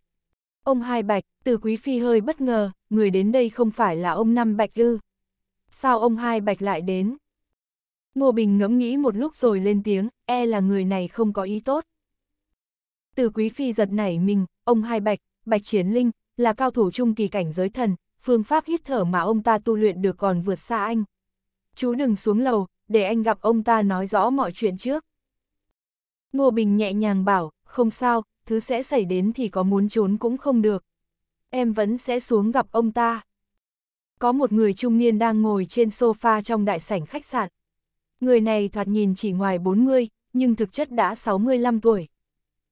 Ông Hai Bạch, từ Quý Phi hơi bất ngờ, người đến đây không phải là ông Năm Bạch ư. Sao ông Hai Bạch lại đến? Ngô Bình ngẫm nghĩ một lúc rồi lên tiếng, e là người này không có ý tốt. Từ Quý Phi giật nảy mình, ông Hai Bạch, Bạch Chiến Linh, là cao thủ trung kỳ cảnh giới thần, phương pháp hít thở mà ông ta tu luyện được còn vượt xa anh. Chú đừng xuống lầu, để anh gặp ông ta nói rõ mọi chuyện trước. Ngô Bình nhẹ nhàng bảo, không sao, thứ sẽ xảy đến thì có muốn trốn cũng không được. Em vẫn sẽ xuống gặp ông ta. Có một người trung niên đang ngồi trên sofa trong đại sảnh khách sạn. Người này thoạt nhìn chỉ ngoài 40, nhưng thực chất đã 65 tuổi.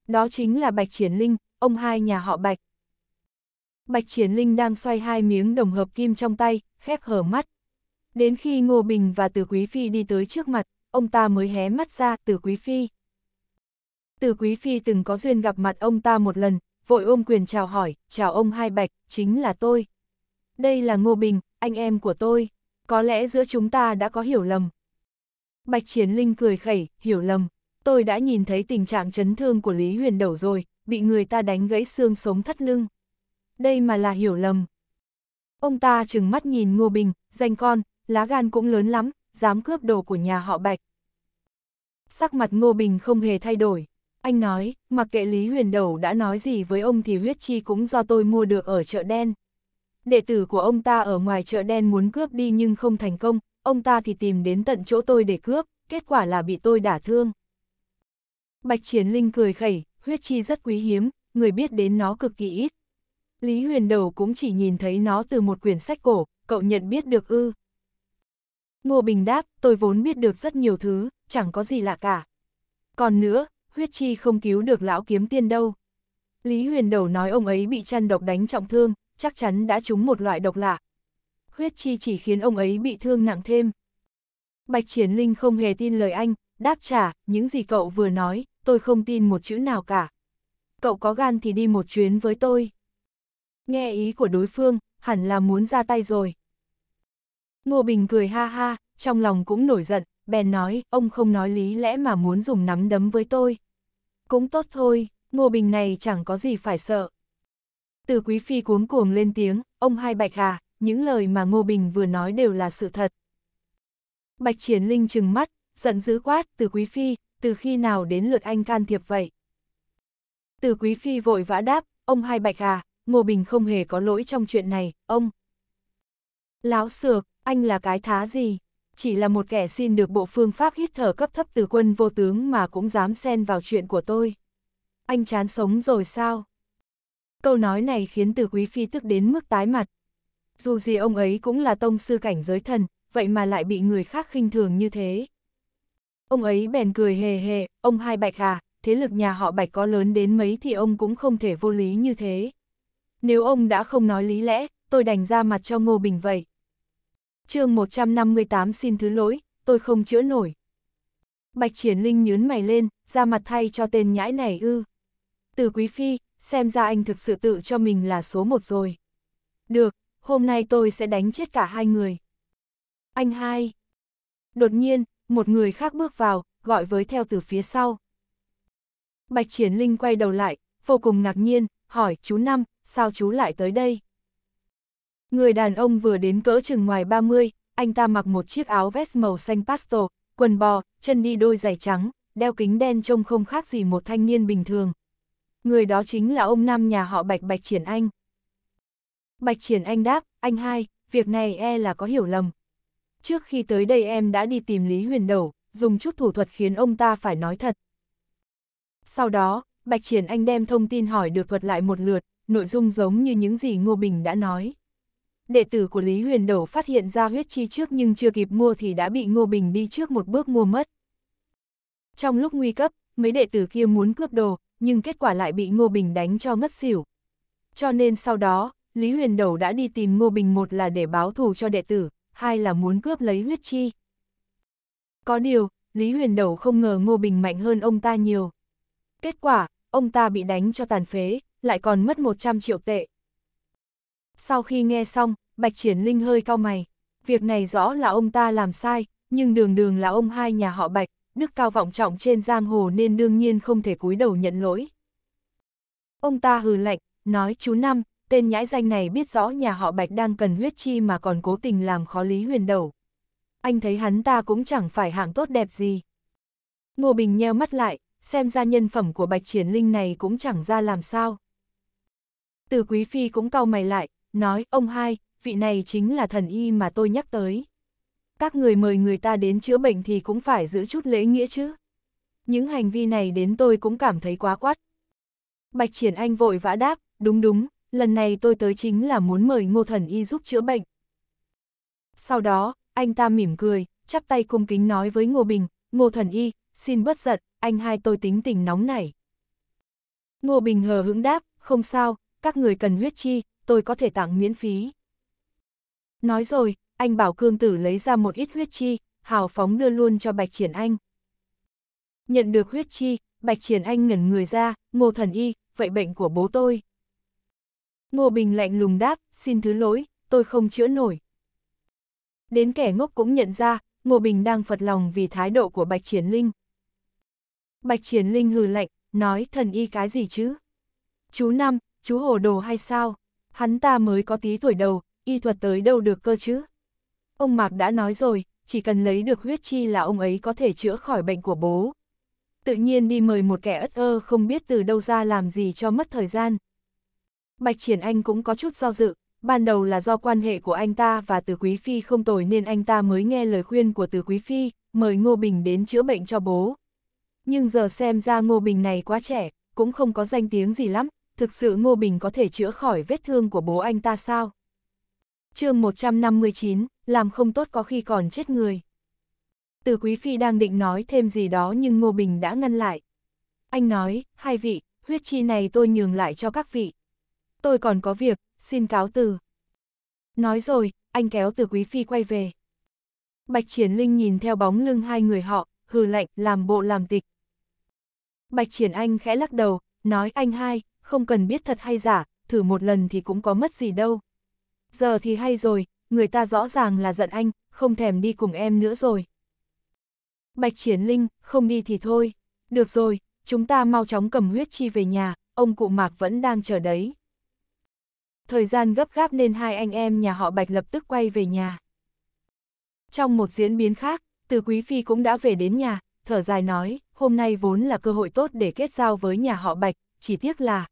Đó chính là Bạch Triển Linh, ông hai nhà họ Bạch. Bạch Triển Linh đang xoay hai miếng đồng hợp kim trong tay, khép hở mắt. Đến khi Ngô Bình và Từ Quý Phi đi tới trước mặt, ông ta mới hé mắt ra Từ Quý Phi. Từ Quý Phi từng có duyên gặp mặt ông ta một lần, vội ôm quyền chào hỏi, chào ông Hai Bạch, chính là tôi. Đây là Ngô Bình, anh em của tôi, có lẽ giữa chúng ta đã có hiểu lầm. Bạch Triển Linh cười khẩy, hiểu lầm, tôi đã nhìn thấy tình trạng chấn thương của Lý Huyền Đầu rồi, bị người ta đánh gãy xương sống thắt lưng đây mà là hiểu lầm. Ông ta chừng mắt nhìn Ngô Bình, danh con, lá gan cũng lớn lắm, dám cướp đồ của nhà họ Bạch. Sắc mặt Ngô Bình không hề thay đổi. Anh nói, mặc kệ Lý Huyền Đầu đã nói gì với ông thì huyết chi cũng do tôi mua được ở chợ đen. Đệ tử của ông ta ở ngoài chợ đen muốn cướp đi nhưng không thành công, ông ta thì tìm đến tận chỗ tôi để cướp, kết quả là bị tôi đả thương. Bạch Chiến Linh cười khẩy, huyết chi rất quý hiếm, người biết đến nó cực kỳ ít. Lý huyền đầu cũng chỉ nhìn thấy nó từ một quyển sách cổ, cậu nhận biết được ư. Ngô Bình đáp, tôi vốn biết được rất nhiều thứ, chẳng có gì lạ cả. Còn nữa, huyết chi không cứu được lão kiếm tiên đâu. Lý huyền đầu nói ông ấy bị chăn độc đánh trọng thương, chắc chắn đã trúng một loại độc lạ. Huyết chi chỉ khiến ông ấy bị thương nặng thêm. Bạch Triển Linh không hề tin lời anh, đáp trả, những gì cậu vừa nói, tôi không tin một chữ nào cả. Cậu có gan thì đi một chuyến với tôi. Nghe ý của đối phương, hẳn là muốn ra tay rồi. Ngô Bình cười ha ha, trong lòng cũng nổi giận, bèn nói, ông không nói lý lẽ mà muốn dùng nắm đấm với tôi. Cũng tốt thôi, Ngô Bình này chẳng có gì phải sợ. Từ Quý Phi cuống cuồng lên tiếng, ông hai bạch hà những lời mà Ngô Bình vừa nói đều là sự thật. Bạch Triển Linh trừng mắt, giận dữ quát, từ Quý Phi, từ khi nào đến lượt anh can thiệp vậy? Từ Quý Phi vội vã đáp, ông hai bạch hà Ngô Bình không hề có lỗi trong chuyện này, ông. Láo xược, anh là cái thá gì? Chỉ là một kẻ xin được bộ phương pháp hít thở cấp thấp từ quân vô tướng mà cũng dám xen vào chuyện của tôi. Anh chán sống rồi sao? Câu nói này khiến từ quý phi tức đến mức tái mặt. Dù gì ông ấy cũng là tông sư cảnh giới thần, vậy mà lại bị người khác khinh thường như thế. Ông ấy bèn cười hề hề, ông hai bạch à, thế lực nhà họ bạch có lớn đến mấy thì ông cũng không thể vô lý như thế. Nếu ông đã không nói lý lẽ, tôi đành ra mặt cho Ngô Bình vậy. chương 158 xin thứ lỗi, tôi không chữa nổi. Bạch Triển Linh nhướn mày lên, ra mặt thay cho tên nhãi này ư. Từ Quý Phi, xem ra anh thực sự tự cho mình là số một rồi. Được, hôm nay tôi sẽ đánh chết cả hai người. Anh hai. Đột nhiên, một người khác bước vào, gọi với theo từ phía sau. Bạch Triển Linh quay đầu lại, vô cùng ngạc nhiên, hỏi chú Năm, sao chú lại tới đây? Người đàn ông vừa đến cỡ chừng ngoài 30, anh ta mặc một chiếc áo vest màu xanh pastel, quần bò, chân đi đôi giày trắng, đeo kính đen trông không khác gì một thanh niên bình thường. Người đó chính là ông Nam nhà họ Bạch Bạch Triển Anh. Bạch Triển Anh đáp, anh hai, việc này e là có hiểu lầm. Trước khi tới đây em đã đi tìm Lý Huyền Đầu, dùng chút thủ thuật khiến ông ta phải nói thật. Sau đó, Bạch Triển Anh đem thông tin hỏi được thuật lại một lượt, nội dung giống như những gì Ngô Bình đã nói. Đệ tử của Lý Huyền Đầu phát hiện ra huyết chi trước nhưng chưa kịp mua thì đã bị Ngô Bình đi trước một bước mua mất. Trong lúc nguy cấp, mấy đệ tử kia muốn cướp đồ, nhưng kết quả lại bị Ngô Bình đánh cho ngất xỉu. Cho nên sau đó, Lý Huyền Đầu đã đi tìm Ngô Bình một là để báo thù cho đệ tử, hai là muốn cướp lấy huyết chi. Có điều, Lý Huyền Đầu không ngờ Ngô Bình mạnh hơn ông ta nhiều. Kết quả, ông ta bị đánh cho tàn phế, lại còn mất 100 triệu tệ. Sau khi nghe xong, Bạch Triển Linh hơi cau mày. Việc này rõ là ông ta làm sai, nhưng đường đường là ông hai nhà họ Bạch, đức cao vọng trọng trên giang hồ nên đương nhiên không thể cúi đầu nhận lỗi. Ông ta hừ lạnh, nói chú Năm, tên nhãi danh này biết rõ nhà họ Bạch đang cần huyết chi mà còn cố tình làm khó Lý Huyền Đầu. Anh thấy hắn ta cũng chẳng phải hạng tốt đẹp gì. Ngô Bình nheo mắt lại, xem ra nhân phẩm của Bạch Triển Linh này cũng chẳng ra làm sao. Từ quý phi cũng cau mày lại, nói, ông hai, vị này chính là thần y mà tôi nhắc tới. Các người mời người ta đến chữa bệnh thì cũng phải giữ chút lễ nghĩa chứ. Những hành vi này đến tôi cũng cảm thấy quá quát. Bạch Triển Anh vội vã đáp, đúng đúng, lần này tôi tới chính là muốn mời ngô thần y giúp chữa bệnh. Sau đó, anh ta mỉm cười, chắp tay cung kính nói với Ngô Bình, Ngô thần y, xin bất giận, anh hai tôi tính tình nóng nảy. Ngô Bình hờ hững đáp, không sao, các người cần huyết chi, tôi có thể tặng miễn phí. Nói rồi, anh bảo cương tử lấy ra một ít huyết chi, hào phóng đưa luôn cho Bạch Triển Anh. Nhận được huyết chi, Bạch Triển Anh ngẩn người ra, ngô thần y, vậy bệnh của bố tôi. Ngô Bình lạnh lùng đáp, xin thứ lỗi, tôi không chữa nổi. Đến kẻ ngốc cũng nhận ra, Ngô Bình đang phật lòng vì thái độ của Bạch Triển Linh. Bạch Triển Linh hừ lạnh, nói thần y cái gì chứ? Chú Năm, chú hồ đồ hay sao? Hắn ta mới có tí tuổi đầu, y thuật tới đâu được cơ chứ? Ông Mạc đã nói rồi, chỉ cần lấy được huyết chi là ông ấy có thể chữa khỏi bệnh của bố. Tự nhiên đi mời một kẻ ất ơ không biết từ đâu ra làm gì cho mất thời gian. Bạch Triển Anh cũng có chút do dự, ban đầu là do quan hệ của anh ta và Từ Quý Phi không tồi nên anh ta mới nghe lời khuyên của Từ Quý Phi, mời Ngô Bình đến chữa bệnh cho bố. Nhưng giờ xem ra Ngô Bình này quá trẻ, cũng không có danh tiếng gì lắm, thực sự Ngô Bình có thể chữa khỏi vết thương của bố anh ta sao? chương 159, làm không tốt có khi còn chết người. Từ Quý Phi đang định nói thêm gì đó nhưng Ngô Bình đã ngăn lại. Anh nói, hai vị, huyết chi này tôi nhường lại cho các vị. Tôi còn có việc, xin cáo từ. Nói rồi, anh kéo từ Quý Phi quay về. Bạch Triển Linh nhìn theo bóng lưng hai người họ, hừ lạnh, làm bộ làm tịch. Bạch Triển Anh khẽ lắc đầu, nói anh hai, không cần biết thật hay giả, thử một lần thì cũng có mất gì đâu. Giờ thì hay rồi, người ta rõ ràng là giận anh, không thèm đi cùng em nữa rồi. Bạch chiến Linh, không đi thì thôi. Được rồi, chúng ta mau chóng cầm huyết chi về nhà, ông cụ Mạc vẫn đang chờ đấy. Thời gian gấp gáp nên hai anh em nhà họ Bạch lập tức quay về nhà. Trong một diễn biến khác, Từ Quý Phi cũng đã về đến nhà, thở dài nói, hôm nay vốn là cơ hội tốt để kết giao với nhà họ Bạch, chỉ tiếc là,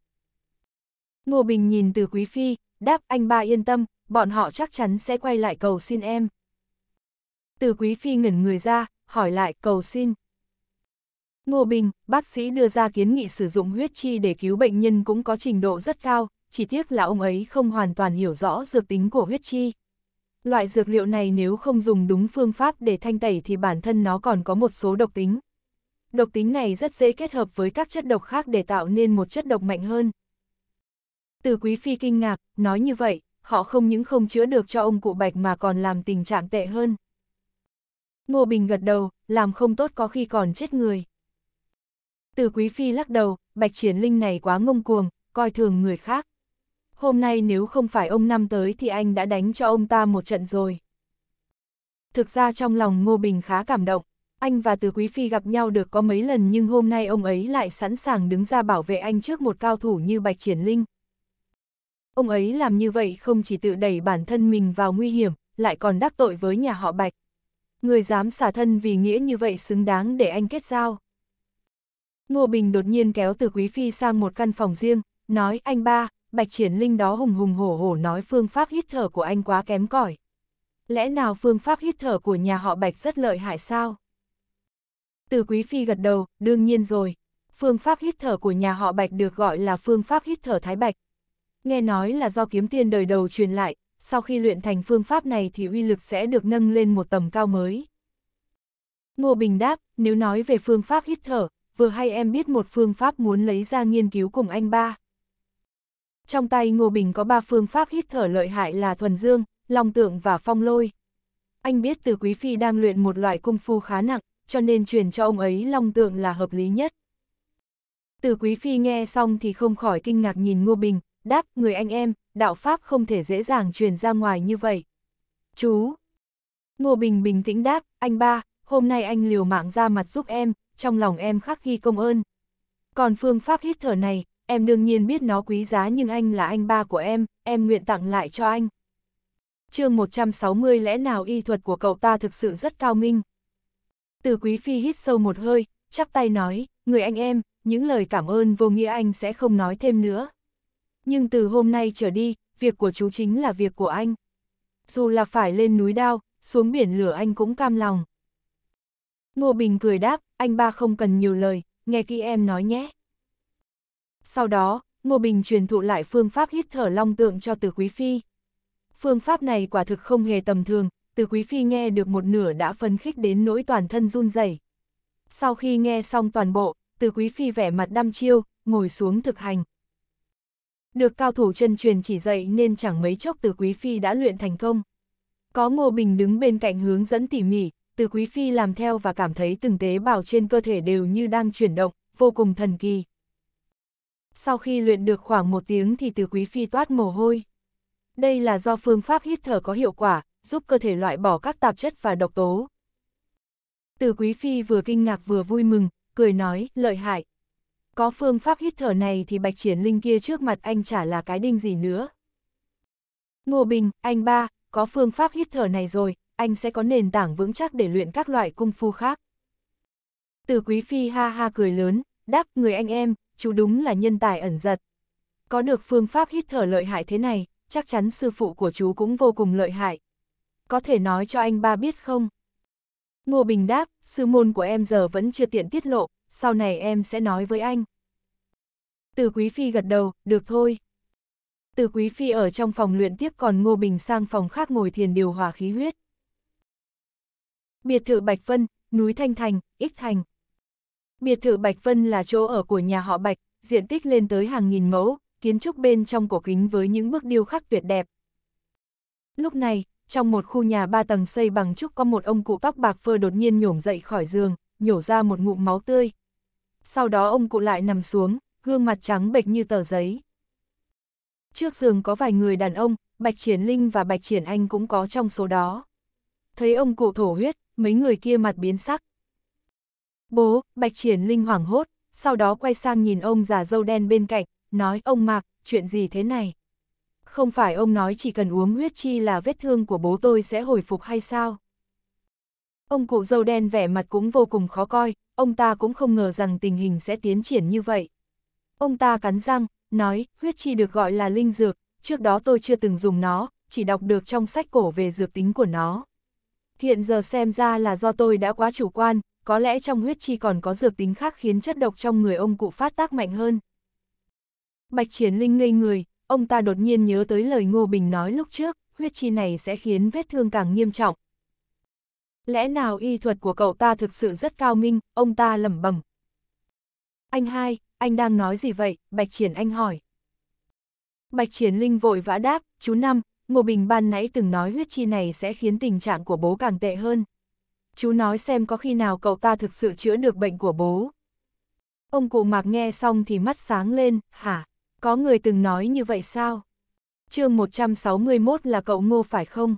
Ngô Bình nhìn từ Quý Phi, đáp anh ba yên tâm, bọn họ chắc chắn sẽ quay lại cầu xin em. Từ Quý Phi ngẩn người ra, hỏi lại cầu xin. Ngô Bình, bác sĩ đưa ra kiến nghị sử dụng huyết chi để cứu bệnh nhân cũng có trình độ rất cao, chỉ tiếc là ông ấy không hoàn toàn hiểu rõ dược tính của huyết chi. Loại dược liệu này nếu không dùng đúng phương pháp để thanh tẩy thì bản thân nó còn có một số độc tính. Độc tính này rất dễ kết hợp với các chất độc khác để tạo nên một chất độc mạnh hơn. Từ quý phi kinh ngạc, nói như vậy, họ không những không chữa được cho ông cụ bạch mà còn làm tình trạng tệ hơn. Ngô Bình gật đầu, làm không tốt có khi còn chết người. Từ quý phi lắc đầu, bạch triển linh này quá ngông cuồng, coi thường người khác. Hôm nay nếu không phải ông năm tới thì anh đã đánh cho ông ta một trận rồi. Thực ra trong lòng Ngô Bình khá cảm động, anh và Từ Quý Phi gặp nhau được có mấy lần nhưng hôm nay ông ấy lại sẵn sàng đứng ra bảo vệ anh trước một cao thủ như Bạch Triển Linh. Ông ấy làm như vậy không chỉ tự đẩy bản thân mình vào nguy hiểm, lại còn đắc tội với nhà họ Bạch. Người dám xả thân vì nghĩa như vậy xứng đáng để anh kết giao. Ngô Bình đột nhiên kéo từ Quý Phi sang một căn phòng riêng, nói anh ba, Bạch Triển Linh đó hùng hùng hổ hổ nói phương pháp hít thở của anh quá kém cỏi. Lẽ nào phương pháp hít thở của nhà họ Bạch rất lợi hại sao? Từ Quý Phi gật đầu, đương nhiên rồi. Phương pháp hít thở của nhà họ Bạch được gọi là phương pháp hít thở Thái Bạch, nghe nói là do kiếm tiên đời đầu truyền lại, sau khi luyện thành phương pháp này thì uy lực sẽ được nâng lên một tầm cao mới. Ngô Bình đáp, nếu nói về phương pháp hít thở, vừa hay em biết một phương pháp muốn lấy ra nghiên cứu cùng anh ba. Trong tay Ngô Bình có ba phương pháp hít thở lợi hại là thuần dương, long tượng và phong lôi. Anh biết từ Quý Phi đang luyện một loại cung phu khá nặng, cho nên truyền cho ông ấy long tượng là hợp lý nhất. Từ Quý Phi nghe xong thì không khỏi kinh ngạc nhìn Ngô Bình, đáp, người anh em, đạo Pháp không thể dễ dàng truyền ra ngoài như vậy. Chú! Ngô Bình bình tĩnh đáp, anh ba, hôm nay anh liều mạng ra mặt giúp em, trong lòng em khắc ghi công ơn. Còn phương pháp hít thở này, em đương nhiên biết nó quý giá nhưng anh là anh ba của em, em nguyện tặng lại cho anh. chương 160 lẽ nào y thuật của cậu ta thực sự rất cao minh. Từ quý phi hít sâu một hơi, chắp tay nói, người anh em, những lời cảm ơn vô nghĩa anh sẽ không nói thêm nữa nhưng từ hôm nay trở đi, việc của chú chính là việc của anh. Dù là phải lên núi đao, xuống biển lửa anh cũng cam lòng. Ngô Bình cười đáp, anh ba không cần nhiều lời, nghe kỹ em nói nhé. Sau đó, Ngô Bình truyền thụ lại phương pháp hít thở long tượng cho từ Quý Phi. Phương pháp này quả thực không hề tầm thường, từ Quý Phi nghe được một nửa đã phấn khích đến nỗi toàn thân run rẩy. Sau khi nghe xong toàn bộ, từ Quý Phi vẻ mặt đăm chiêu, ngồi xuống thực hành. Được cao thủ chân truyền chỉ dạy nên chẳng mấy chốc từ Quý Phi đã luyện thành công. Có Ngô Bình đứng bên cạnh hướng dẫn tỉ mỉ, từ Quý Phi làm theo và cảm thấy từng tế bào trên cơ thể đều như đang chuyển động, vô cùng thần kỳ. Sau khi luyện được khoảng một tiếng thì từ Quý Phi toát mồ hôi. Đây là do phương pháp hít thở có hiệu quả, giúp cơ thể loại bỏ các tạp chất và độc tố. Từ Quý Phi vừa kinh ngạc vừa vui mừng, cười nói, lợi hại, có phương pháp hít thở này thì bạch triển linh kia trước mặt anh chả là cái đinh gì nữa. Ngô Bình, anh ba, có phương pháp hít thở này rồi, anh sẽ có nền tảng vững chắc để luyện các loại cung phu khác. Từ Quý Phi ha ha cười lớn, đáp người anh em, chú đúng là nhân tài ẩn giật. Có được phương pháp hít thở lợi hại thế này, chắc chắn sư phụ của chú cũng vô cùng lợi hại. Có thể nói cho anh ba biết không? Ngô Bình đáp, sư môn của em giờ vẫn chưa tiện tiết lộ, sau này em sẽ nói với anh. Từ Quý Phi gật đầu, được thôi. Từ Quý Phi ở trong phòng luyện tiếp còn Ngô Bình sang phòng khác ngồi thiền điều hòa khí huyết. Biệt thự Bạch Vân, núi Thanh Thành, Ích Thành. Biệt thự Bạch Vân là chỗ ở của nhà họ Bạch, diện tích lên tới hàng nghìn mẫu, kiến trúc bên trong cổ kính với những bức điêu khắc tuyệt đẹp. Lúc này, trong một khu nhà ba tầng xây bằng trúc có một ông cụ tóc bạc phơ đột nhiên nhổm dậy khỏi giường, nhổ ra một ngụm máu tươi, sau đó ông cụ lại nằm xuống, gương mặt trắng bệch như tờ giấy. Trước giường có vài người đàn ông, Bạch Triển Linh và Bạch Triển Anh cũng có trong số đó. Thấy ông cụ thổ huyết, mấy người kia mặt biến sắc. Bố, Bạch Triển Linh hoảng hốt, sau đó quay sang nhìn ông già dâu đen bên cạnh, nói ông Mạc, chuyện gì thế này? Không phải ông nói chỉ cần uống huyết chi là vết thương của bố tôi sẽ hồi phục hay sao? Ông cụ dâu đen vẻ mặt cũng vô cùng khó coi, ông ta cũng không ngờ rằng tình hình sẽ tiến triển như vậy. Ông ta cắn răng, nói, huyết chi được gọi là linh dược, trước đó tôi chưa từng dùng nó, chỉ đọc được trong sách cổ về dược tính của nó. Hiện giờ xem ra là do tôi đã quá chủ quan, có lẽ trong huyết chi còn có dược tính khác khiến chất độc trong người ông cụ phát tác mạnh hơn. Bạch Triển Linh ngây người, ông ta đột nhiên nhớ tới lời Ngô Bình nói lúc trước, huyết chi này sẽ khiến vết thương càng nghiêm trọng, Lẽ nào y thuật của cậu ta thực sự rất cao minh, ông ta lẩm bẩm. Anh hai, anh đang nói gì vậy, Bạch Triển Anh hỏi. Bạch Triển Linh vội vã đáp, chú Năm, Ngô Bình ban nãy từng nói huyết chi này sẽ khiến tình trạng của bố càng tệ hơn. Chú nói xem có khi nào cậu ta thực sự chữa được bệnh của bố. Ông cụ mạc nghe xong thì mắt sáng lên, hả? Có người từng nói như vậy sao? chương 161 là cậu ngô phải không?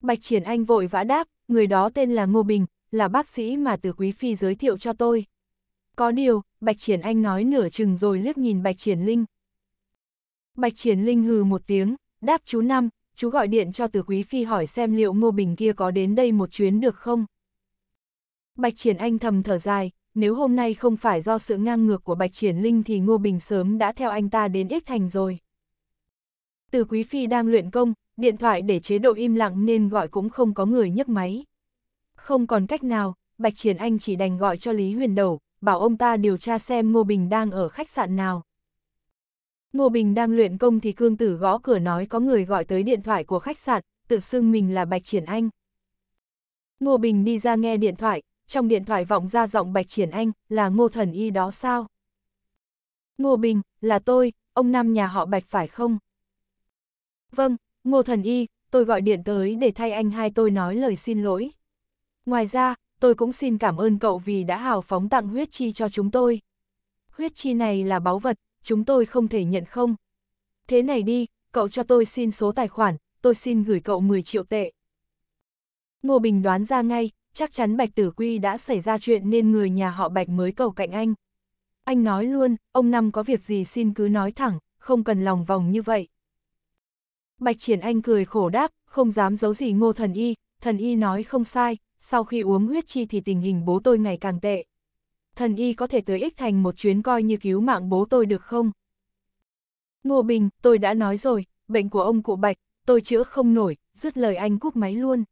Bạch Triển Anh vội vã đáp, người đó tên là Ngô Bình, là bác sĩ mà từ Quý Phi giới thiệu cho tôi. Có điều, Bạch Triển Anh nói nửa chừng rồi liếc nhìn Bạch Triển Linh. Bạch Triển Linh hừ một tiếng, đáp chú năm, chú gọi điện cho từ Quý Phi hỏi xem liệu Ngô Bình kia có đến đây một chuyến được không. Bạch Triển Anh thầm thở dài, nếu hôm nay không phải do sự ngang ngược của Bạch Triển Linh thì Ngô Bình sớm đã theo anh ta đến ích thành rồi. Từ Quý Phi đang luyện công, điện thoại để chế độ im lặng nên gọi cũng không có người nhấc máy. Không còn cách nào, Bạch Triển Anh chỉ đành gọi cho Lý Huyền Đầu, bảo ông ta điều tra xem Ngô Bình đang ở khách sạn nào. Ngô Bình đang luyện công thì cương tử gõ cửa nói có người gọi tới điện thoại của khách sạn, tự xưng mình là Bạch Triển Anh. Ngô Bình đi ra nghe điện thoại, trong điện thoại vọng ra giọng Bạch Triển Anh, là Ngô Thần Y đó sao? Ngô Bình, là tôi, ông năm nhà họ Bạch phải không? Vâng, Ngô Thần Y, tôi gọi điện tới để thay anh hai tôi nói lời xin lỗi. Ngoài ra, tôi cũng xin cảm ơn cậu vì đã hào phóng tặng huyết chi cho chúng tôi. Huyết chi này là báu vật, chúng tôi không thể nhận không. Thế này đi, cậu cho tôi xin số tài khoản, tôi xin gửi cậu 10 triệu tệ. Ngô Bình đoán ra ngay, chắc chắn Bạch Tử Quy đã xảy ra chuyện nên người nhà họ Bạch mới cầu cạnh anh. Anh nói luôn, ông Năm có việc gì xin cứ nói thẳng, không cần lòng vòng như vậy. Bạch Triển Anh cười khổ đáp, không dám giấu gì ngô thần y, thần y nói không sai, sau khi uống huyết chi thì tình hình bố tôi ngày càng tệ. Thần y có thể tới ích thành một chuyến coi như cứu mạng bố tôi được không? Ngô Bình, tôi đã nói rồi, bệnh của ông cụ Bạch, tôi chữa không nổi, dứt lời anh cúp máy luôn.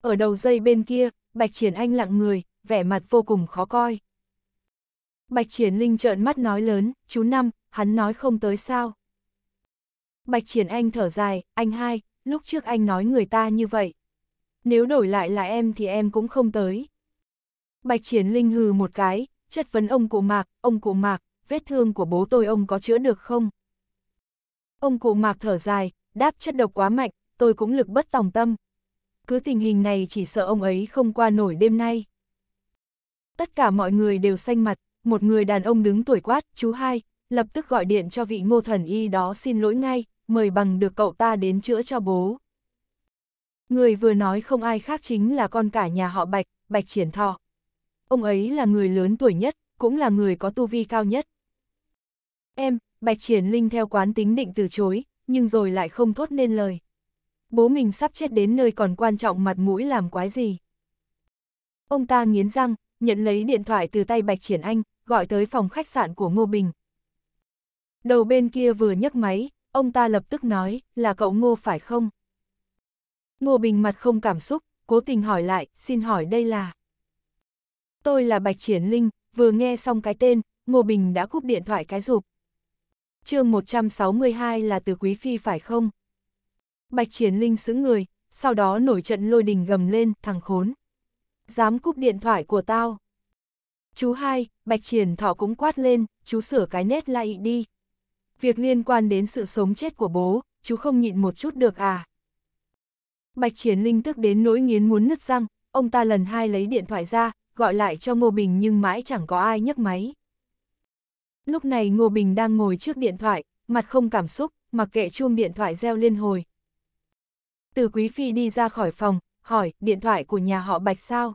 Ở đầu dây bên kia, Bạch Triển Anh lặng người, vẻ mặt vô cùng khó coi. Bạch Triển Linh trợn mắt nói lớn, chú Năm, hắn nói không tới sao. Bạch Triển Anh thở dài, anh hai, lúc trước anh nói người ta như vậy. Nếu đổi lại là em thì em cũng không tới. Bạch Triển Linh hừ một cái, chất vấn ông cụ mạc, ông cụ mạc, vết thương của bố tôi ông có chữa được không? Ông cụ mạc thở dài, đáp chất độc quá mạnh, tôi cũng lực bất tòng tâm. Cứ tình hình này chỉ sợ ông ấy không qua nổi đêm nay. Tất cả mọi người đều xanh mặt, một người đàn ông đứng tuổi quát, chú hai, lập tức gọi điện cho vị ngô thần y đó xin lỗi ngay, mời bằng được cậu ta đến chữa cho bố. Người vừa nói không ai khác chính là con cả nhà họ Bạch, Bạch Triển Thọ. Ông ấy là người lớn tuổi nhất, cũng là người có tu vi cao nhất. Em, Bạch Triển Linh theo quán tính định từ chối, nhưng rồi lại không thốt nên lời. Bố mình sắp chết đến nơi còn quan trọng mặt mũi làm quái gì. Ông ta nghiến răng, nhận lấy điện thoại từ tay Bạch Triển Anh, gọi tới phòng khách sạn của Ngô Bình. Đầu bên kia vừa nhấc máy, Ông ta lập tức nói, là cậu Ngô phải không? Ngô Bình mặt không cảm xúc, cố tình hỏi lại, xin hỏi đây là... Tôi là Bạch Triển Linh, vừa nghe xong cái tên, Ngô Bình đã cúp điện thoại cái rụp. chương 162 là từ Quý Phi phải không? Bạch Triển Linh xứng người, sau đó nổi trận lôi đình gầm lên, thằng khốn. Dám cúp điện thoại của tao. Chú hai, Bạch Triển Thọ cũng quát lên, chú sửa cái nét lại đi việc liên quan đến sự sống chết của bố, chú không nhịn một chút được à. Bạch Triển Linh tức đến nỗi nghiến muốn nứt răng, ông ta lần hai lấy điện thoại ra, gọi lại cho Ngô Bình nhưng mãi chẳng có ai nhấc máy. Lúc này Ngô Bình đang ngồi trước điện thoại, mặt không cảm xúc, mặc kệ chuông điện thoại reo liên hồi. Từ Quý Phi đi ra khỏi phòng, hỏi, điện thoại của nhà họ Bạch sao?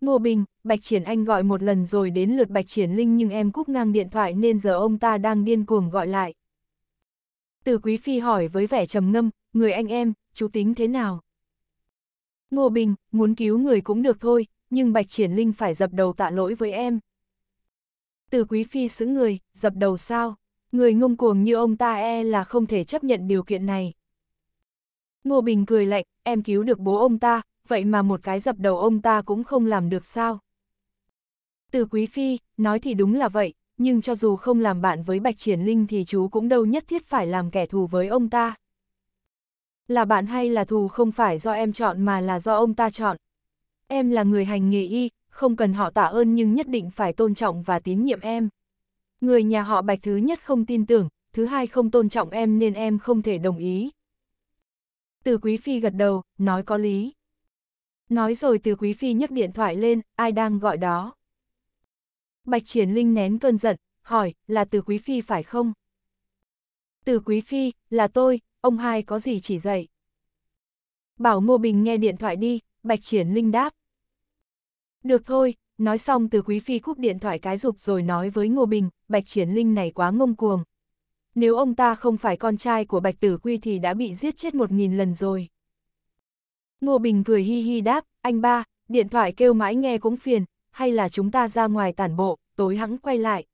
Ngô Bình, Bạch Triển Anh gọi một lần rồi đến lượt Bạch Triển Linh nhưng em cúp ngang điện thoại nên giờ ông ta đang điên cuồng gọi lại. Từ Quý Phi hỏi với vẻ trầm ngâm, người anh em, chú tính thế nào? Ngô Bình, muốn cứu người cũng được thôi, nhưng Bạch Triển Linh phải dập đầu tạ lỗi với em. Từ Quý Phi xứng người, dập đầu sao? Người ngông cuồng như ông ta e là không thể chấp nhận điều kiện này. Ngô Bình cười lạnh, em cứu được bố ông ta, vậy mà một cái dập đầu ông ta cũng không làm được sao. Từ Quý Phi, nói thì đúng là vậy, nhưng cho dù không làm bạn với Bạch Triển Linh thì chú cũng đâu nhất thiết phải làm kẻ thù với ông ta. Là bạn hay là thù không phải do em chọn mà là do ông ta chọn. Em là người hành nghề y, không cần họ tạ ơn nhưng nhất định phải tôn trọng và tín nhiệm em. Người nhà họ Bạch thứ nhất không tin tưởng, thứ hai không tôn trọng em nên em không thể đồng ý. Từ Quý Phi gật đầu, nói có lý. Nói rồi từ quý phi nhấc điện thoại lên, ai đang gọi đó. Bạch Triển Linh nén cơn giận, hỏi, là từ quý phi phải không? Từ quý phi, là tôi, ông hai có gì chỉ dạy? Bảo Ngô Bình nghe điện thoại đi, Bạch Triển Linh đáp. Được thôi, nói xong từ quý phi cúp điện thoại cái rụp rồi nói với Ngô Bình, Bạch Triển Linh này quá ngông cuồng. Nếu ông ta không phải con trai của Bạch Tử Quy thì đã bị giết chết một nghìn lần rồi. Ngô Bình cười hi hi đáp, anh ba, điện thoại kêu mãi nghe cũng phiền, hay là chúng ta ra ngoài tản bộ, tối hẵng quay lại.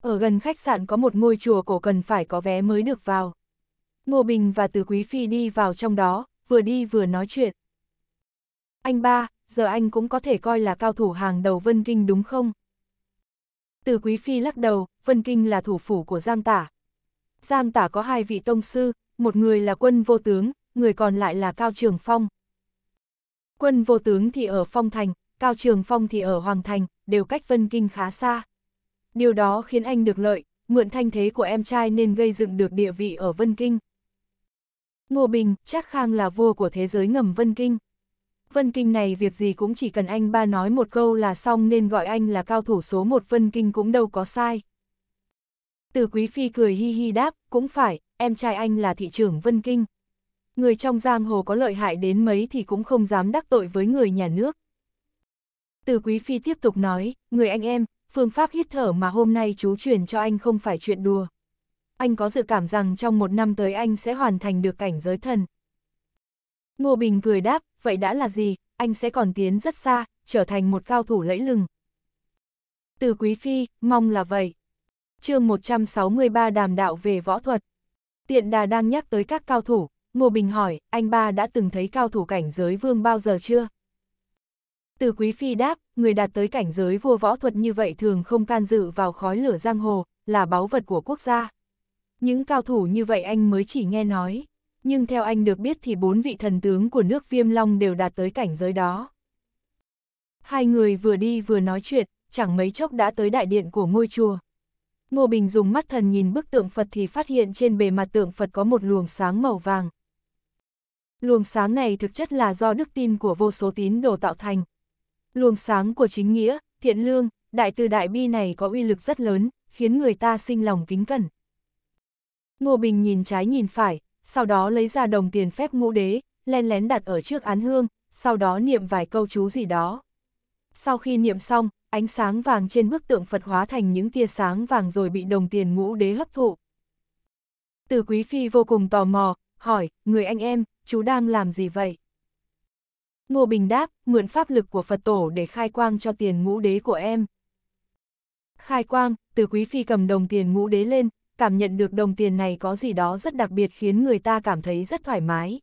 Ở gần khách sạn có một ngôi chùa cổ cần phải có vé mới được vào. Ngô Bình và Từ Quý Phi đi vào trong đó, vừa đi vừa nói chuyện. Anh ba, giờ anh cũng có thể coi là cao thủ hàng đầu Vân Kinh đúng không? Từ Quý Phi lắc đầu, Vân Kinh là thủ phủ của Giang Tả. Giang Tả có hai vị tông sư, một người là quân vô tướng, người còn lại là Cao Trường Phong. Quân vô tướng thì ở Phong Thành, Cao Trường Phong thì ở Hoàng Thành, đều cách Vân Kinh khá xa. Điều đó khiến anh được lợi, mượn thanh thế của em trai nên gây dựng được địa vị ở Vân Kinh. Ngô Bình, chắc Khang là vua của thế giới ngầm Vân Kinh. Vân Kinh này việc gì cũng chỉ cần anh ba nói một câu là xong nên gọi anh là cao thủ số một Vân Kinh cũng đâu có sai. Từ Quý Phi cười hi hi đáp, cũng phải, em trai anh là thị trưởng Vân Kinh người trong giang hồ có lợi hại đến mấy thì cũng không dám đắc tội với người nhà nước. Từ Quý Phi tiếp tục nói, người anh em, phương pháp hít thở mà hôm nay chú truyền cho anh không phải chuyện đùa. Anh có dự cảm rằng trong một năm tới anh sẽ hoàn thành được cảnh giới thần. Ngô Bình cười đáp, vậy đã là gì, anh sẽ còn tiến rất xa, trở thành một cao thủ lẫy lừng. Từ Quý Phi, mong là vậy. chương 163 đàm đạo về võ thuật. Tiện đà đang nhắc tới các cao thủ, Ngô Bình hỏi, anh ba đã từng thấy cao thủ cảnh giới vương bao giờ chưa? Từ Quý Phi đáp, người đạt tới cảnh giới vua võ thuật như vậy thường không can dự vào khói lửa giang hồ, là báu vật của quốc gia. Những cao thủ như vậy anh mới chỉ nghe nói, nhưng theo anh được biết thì bốn vị thần tướng của nước Viêm Long đều đạt tới cảnh giới đó. Hai người vừa đi vừa nói chuyện, chẳng mấy chốc đã tới đại điện của ngôi chùa. Ngô Bình dùng mắt thần nhìn bức tượng Phật thì phát hiện trên bề mặt tượng Phật có một luồng sáng màu vàng. Luồng sáng này thực chất là do đức tin của vô số tín đồ tạo thành. Luồng sáng của chính nghĩa, thiện lương, đại từ đại bi này có uy lực rất lớn, khiến người ta sinh lòng kính cẩn. Ngô Bình nhìn trái nhìn phải, sau đó lấy ra đồng tiền phép ngũ đế, len lén đặt ở trước án hương, sau đó niệm vài câu chú gì đó. Sau khi niệm xong, ánh sáng vàng trên bức tượng Phật hóa thành những tia sáng vàng rồi bị đồng tiền ngũ đế hấp thụ. Từ quý phi vô cùng tò mò, hỏi, người anh em, chú đang làm gì vậy? Ngô Bình đáp, mượn pháp lực của Phật tổ để khai quang cho tiền ngũ đế của em. Khai quang, từ quý phi cầm đồng tiền ngũ đế lên, cảm nhận được đồng tiền này có gì đó rất đặc biệt khiến người ta cảm thấy rất thoải mái.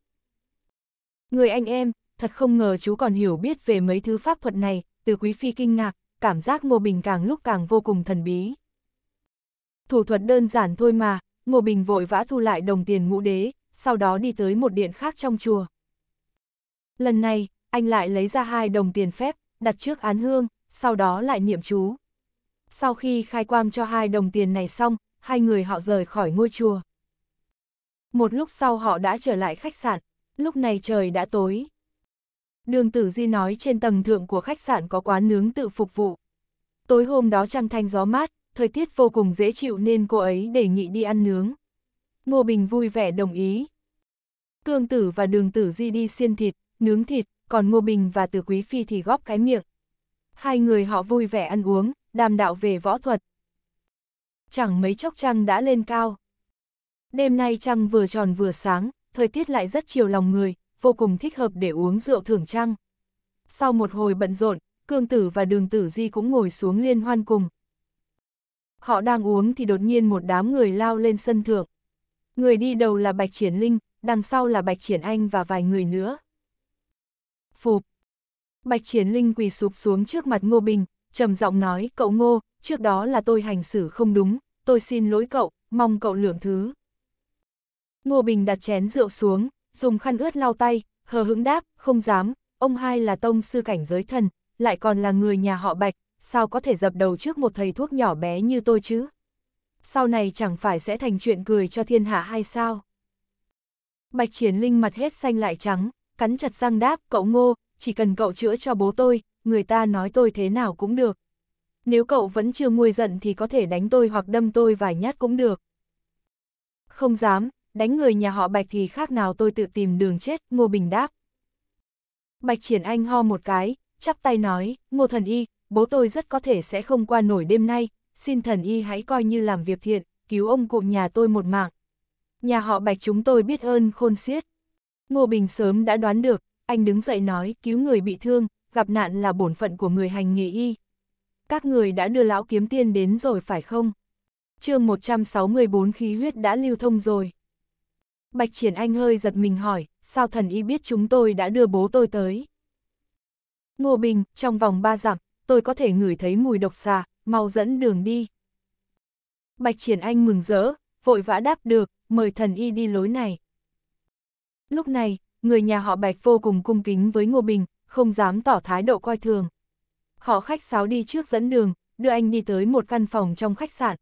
Người anh em, thật không ngờ chú còn hiểu biết về mấy thứ pháp thuật này, từ quý phi kinh ngạc, cảm giác Ngô Bình càng lúc càng vô cùng thần bí. Thủ thuật đơn giản thôi mà, Ngô Bình vội vã thu lại đồng tiền ngũ đế, sau đó đi tới một điện khác trong chùa. Lần này, anh lại lấy ra hai đồng tiền phép, đặt trước án hương, sau đó lại niệm chú. Sau khi khai quang cho hai đồng tiền này xong, hai người họ rời khỏi ngôi chùa. Một lúc sau họ đã trở lại khách sạn, lúc này trời đã tối. Đường Tử Di nói trên tầng thượng của khách sạn có quán nướng tự phục vụ. Tối hôm đó trăng thanh gió mát, thời tiết vô cùng dễ chịu nên cô ấy đề nghị đi ăn nướng. Ngô Bình vui vẻ đồng ý. Cương tử và đường tử di đi xiên thịt, nướng thịt, còn Ngô Bình và Từ quý phi thì góp cái miệng. Hai người họ vui vẻ ăn uống, đàm đạo về võ thuật. Chẳng mấy chốc trăng đã lên cao. Đêm nay trăng vừa tròn vừa sáng, thời tiết lại rất chiều lòng người, vô cùng thích hợp để uống rượu thưởng trăng. Sau một hồi bận rộn, Cương Tử và Đường Tử Di cũng ngồi xuống liên hoan cùng. Họ đang uống thì đột nhiên một đám người lao lên sân thượng. Người đi đầu là Bạch Triển Linh, đằng sau là Bạch Triển Anh và vài người nữa. Phục. Bạch Triển Linh quỳ sụp xuống trước mặt Ngô Bình, trầm giọng nói, cậu Ngô, trước đó là tôi hành xử không đúng, tôi xin lỗi cậu, mong cậu lượng thứ. Ngô Bình đặt chén rượu xuống, dùng khăn ướt lau tay, hờ hững đáp, không dám, ông hai là tông sư cảnh giới thần, lại còn là người nhà họ Bạch, sao có thể dập đầu trước một thầy thuốc nhỏ bé như tôi chứ? sau này chẳng phải sẽ thành chuyện cười cho thiên hạ hay sao? Bạch Triển Linh mặt hết xanh lại trắng, cắn chặt răng đáp, cậu ngô, chỉ cần cậu chữa cho bố tôi, người ta nói tôi thế nào cũng được. Nếu cậu vẫn chưa nguôi giận thì có thể đánh tôi hoặc đâm tôi vài nhát cũng được. Không dám, đánh người nhà họ Bạch thì khác nào tôi tự tìm đường chết, Ngô Bình đáp. Bạch Triển Anh ho một cái, chắp tay nói, Ngô Thần Y, bố tôi rất có thể sẽ không qua nổi đêm nay, xin thần y hãy coi như làm việc thiện, cứu ông cụm nhà tôi một mạng. Nhà họ Bạch chúng tôi biết ơn khôn xiết. Ngô Bình sớm đã đoán được, anh đứng dậy nói cứu người bị thương, gặp nạn là bổn phận của người hành nghề y. Các người đã đưa lão kiếm tiên đến rồi phải không? chương 164 khí huyết đã lưu thông rồi. Bạch Triển Anh hơi giật mình hỏi, sao thần y biết chúng tôi đã đưa bố tôi tới? Ngô Bình, trong vòng ba dặm, tôi có thể ngửi thấy mùi độc xà, mau dẫn đường đi. Bạch Triển Anh mừng rỡ, vội vã đáp được, mời thần y đi lối này. Lúc này, người nhà họ Bạch vô cùng cung kính với Ngô Bình, không dám tỏ thái độ coi thường. Họ khách sáo đi trước dẫn đường, đưa anh đi tới một căn phòng trong khách sạn.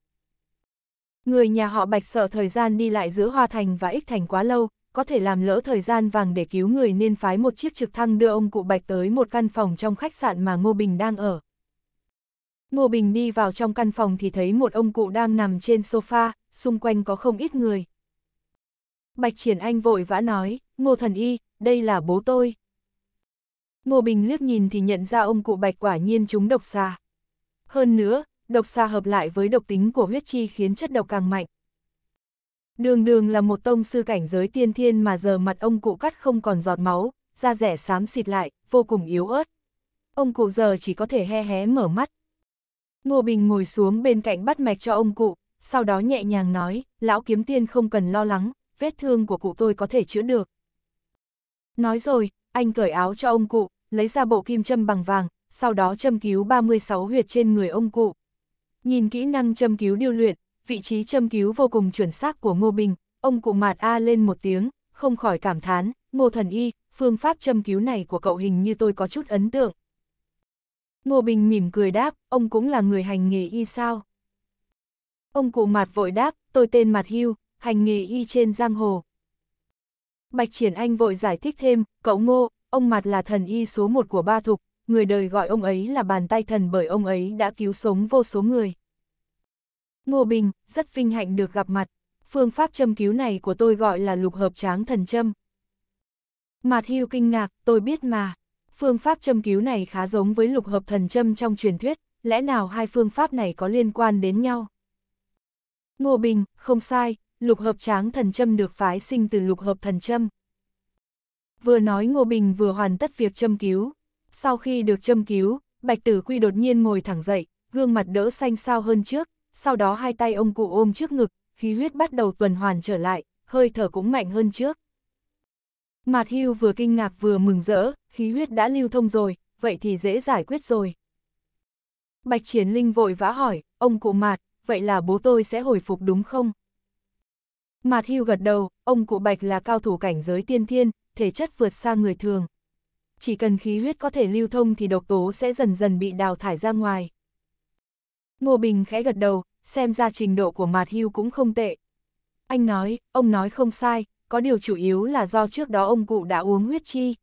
Người nhà họ Bạch sợ thời gian đi lại giữa Hoa Thành và Ích Thành quá lâu, có thể làm lỡ thời gian vàng để cứu người nên phái một chiếc trực thăng đưa ông cụ Bạch tới một căn phòng trong khách sạn mà Ngô Bình đang ở. Ngô Bình đi vào trong căn phòng thì thấy một ông cụ đang nằm trên sofa, xung quanh có không ít người. Bạch Triển Anh vội vã nói, Ngô Thần Y, đây là bố tôi. Ngô Bình liếc nhìn thì nhận ra ông cụ Bạch quả nhiên trúng độc xà. Hơn nữa, độc xà hợp lại với độc tính của huyết chi khiến chất độc càng mạnh. Đường đường là một tông sư cảnh giới tiên thiên mà giờ mặt ông cụ cắt không còn giọt máu, da rẻ xám xịt lại, vô cùng yếu ớt. Ông cụ giờ chỉ có thể he hé mở mắt, Ngô Bình ngồi xuống bên cạnh bắt mạch cho ông cụ, sau đó nhẹ nhàng nói, lão kiếm tiên không cần lo lắng, vết thương của cụ tôi có thể chữa được. Nói rồi, anh cởi áo cho ông cụ, lấy ra bộ kim châm bằng vàng, sau đó châm cứu 36 huyệt trên người ông cụ. Nhìn kỹ năng châm cứu điêu luyện, vị trí châm cứu vô cùng chuẩn xác của Ngô Bình, ông cụ mạt a lên một tiếng, không khỏi cảm thán, Ngô Thần Y, phương pháp châm cứu này của cậu hình như tôi có chút ấn tượng. Ngô Bình mỉm cười đáp, ông cũng là người hành nghề y sao? Ông cụ mặt vội đáp, tôi tên Mặt Hưu, hành nghề y trên giang hồ. Bạch Triển Anh vội giải thích thêm, cậu Ngô, ông Mặt là thần y số một của ba thục, người đời gọi ông ấy là bàn tay thần bởi ông ấy đã cứu sống vô số người. Ngô Bình, rất vinh hạnh được gặp mặt, phương pháp châm cứu này của tôi gọi là lục hợp tráng thần châm. Mặt Hưu kinh ngạc, tôi biết mà phương pháp châm cứu này khá giống với lục hợp thần châm trong truyền thuyết, lẽ nào hai phương pháp này có liên quan đến nhau? Ngô Bình, không sai, lục hợp tráng thần châm được phái sinh từ lục hợp thần châm. Vừa nói Ngô Bình vừa hoàn tất việc châm cứu. Sau khi được châm cứu, Bạch Tử Quy đột nhiên ngồi thẳng dậy, gương mặt đỡ xanh xao hơn trước, sau đó hai tay ông cụ ôm trước ngực, khí huyết bắt đầu tuần hoàn trở lại, hơi thở cũng mạnh hơn trước. Mạt Hưu vừa kinh ngạc vừa mừng rỡ, khí huyết đã lưu thông rồi, vậy thì dễ giải quyết rồi. Bạch Triển Linh vội vã hỏi, ông cụ Mạt, vậy là bố tôi sẽ hồi phục đúng không? Mạt Hưu gật đầu, ông cụ Bạch là cao thủ cảnh giới tiên thiên, thể chất vượt xa người thường. Chỉ cần khí huyết có thể lưu thông thì độc tố sẽ dần dần bị đào thải ra ngoài. Ngô Bình khẽ gật đầu, xem ra trình độ của Mạt Hưu cũng không tệ. Anh nói, ông nói không sai, có điều chủ yếu là do trước đó ông cụ đã uống huyết chi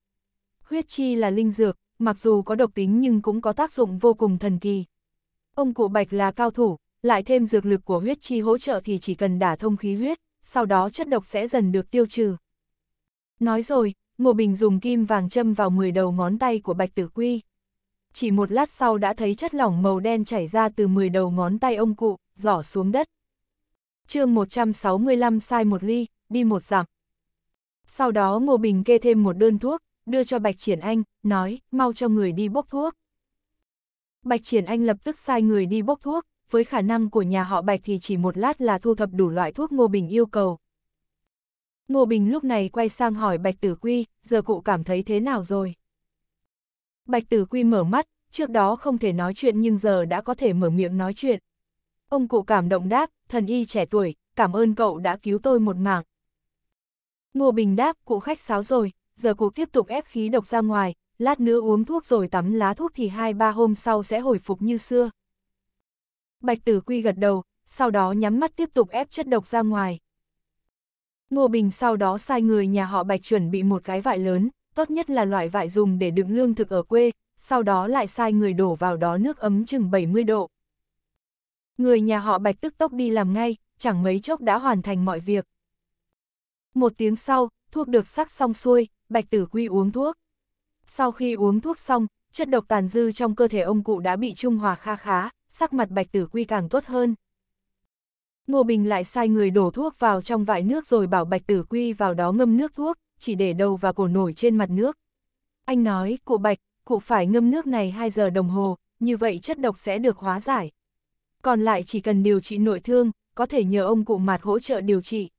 huyết chi là linh dược, mặc dù có độc tính nhưng cũng có tác dụng vô cùng thần kỳ. Ông cụ Bạch là cao thủ, lại thêm dược lực của huyết chi hỗ trợ thì chỉ cần đả thông khí huyết, sau đó chất độc sẽ dần được tiêu trừ. Nói rồi, Ngô Bình dùng kim vàng châm vào 10 đầu ngón tay của Bạch Tử Quy. Chỉ một lát sau đã thấy chất lỏng màu đen chảy ra từ 10 đầu ngón tay ông cụ, rỏ xuống đất. chương 165 sai một ly, đi một giảm. Sau đó Ngô Bình kê thêm một đơn thuốc, đưa cho Bạch Triển Anh, nói, mau cho người đi bốc thuốc. Bạch Triển Anh lập tức sai người đi bốc thuốc, với khả năng của nhà họ Bạch thì chỉ một lát là thu thập đủ loại thuốc Ngô Bình yêu cầu. Ngô Bình lúc này quay sang hỏi Bạch Tử Quy, giờ cụ cảm thấy thế nào rồi? Bạch Tử Quy mở mắt, trước đó không thể nói chuyện nhưng giờ đã có thể mở miệng nói chuyện. Ông cụ cảm động đáp, thần y trẻ tuổi, cảm ơn cậu đã cứu tôi một mạng. Ngô Bình đáp, cụ khách sáo rồi, giờ cuộc tiếp tục ép khí độc ra ngoài, lát nữa uống thuốc rồi tắm lá thuốc thì hai ba hôm sau sẽ hồi phục như xưa. Bạch tử quy gật đầu, sau đó nhắm mắt tiếp tục ép chất độc ra ngoài. Ngô Bình sau đó sai người nhà họ Bạch chuẩn bị một cái vại lớn, tốt nhất là loại vại dùng để đựng lương thực ở quê, sau đó lại sai người đổ vào đó nước ấm chừng 70 độ. Người nhà họ Bạch tức tốc đi làm ngay, chẳng mấy chốc đã hoàn thành mọi việc. Một tiếng sau, thuốc được sắc xong xuôi, Bạch Tử Quy uống thuốc. Sau khi uống thuốc xong, chất độc tàn dư trong cơ thể ông cụ đã bị trung hòa kha khá, sắc mặt Bạch Tử Quy càng tốt hơn. Ngô Bình lại sai người đổ thuốc vào trong vại nước rồi bảo Bạch Tử Quy vào đó ngâm nước thuốc, chỉ để đầu và cổ nổi trên mặt nước. Anh nói, cụ Bạch, cụ phải ngâm nước này 2 giờ đồng hồ, như vậy chất độc sẽ được hóa giải. Còn lại chỉ cần điều trị nội thương, có thể nhờ ông cụ mạt hỗ trợ điều trị.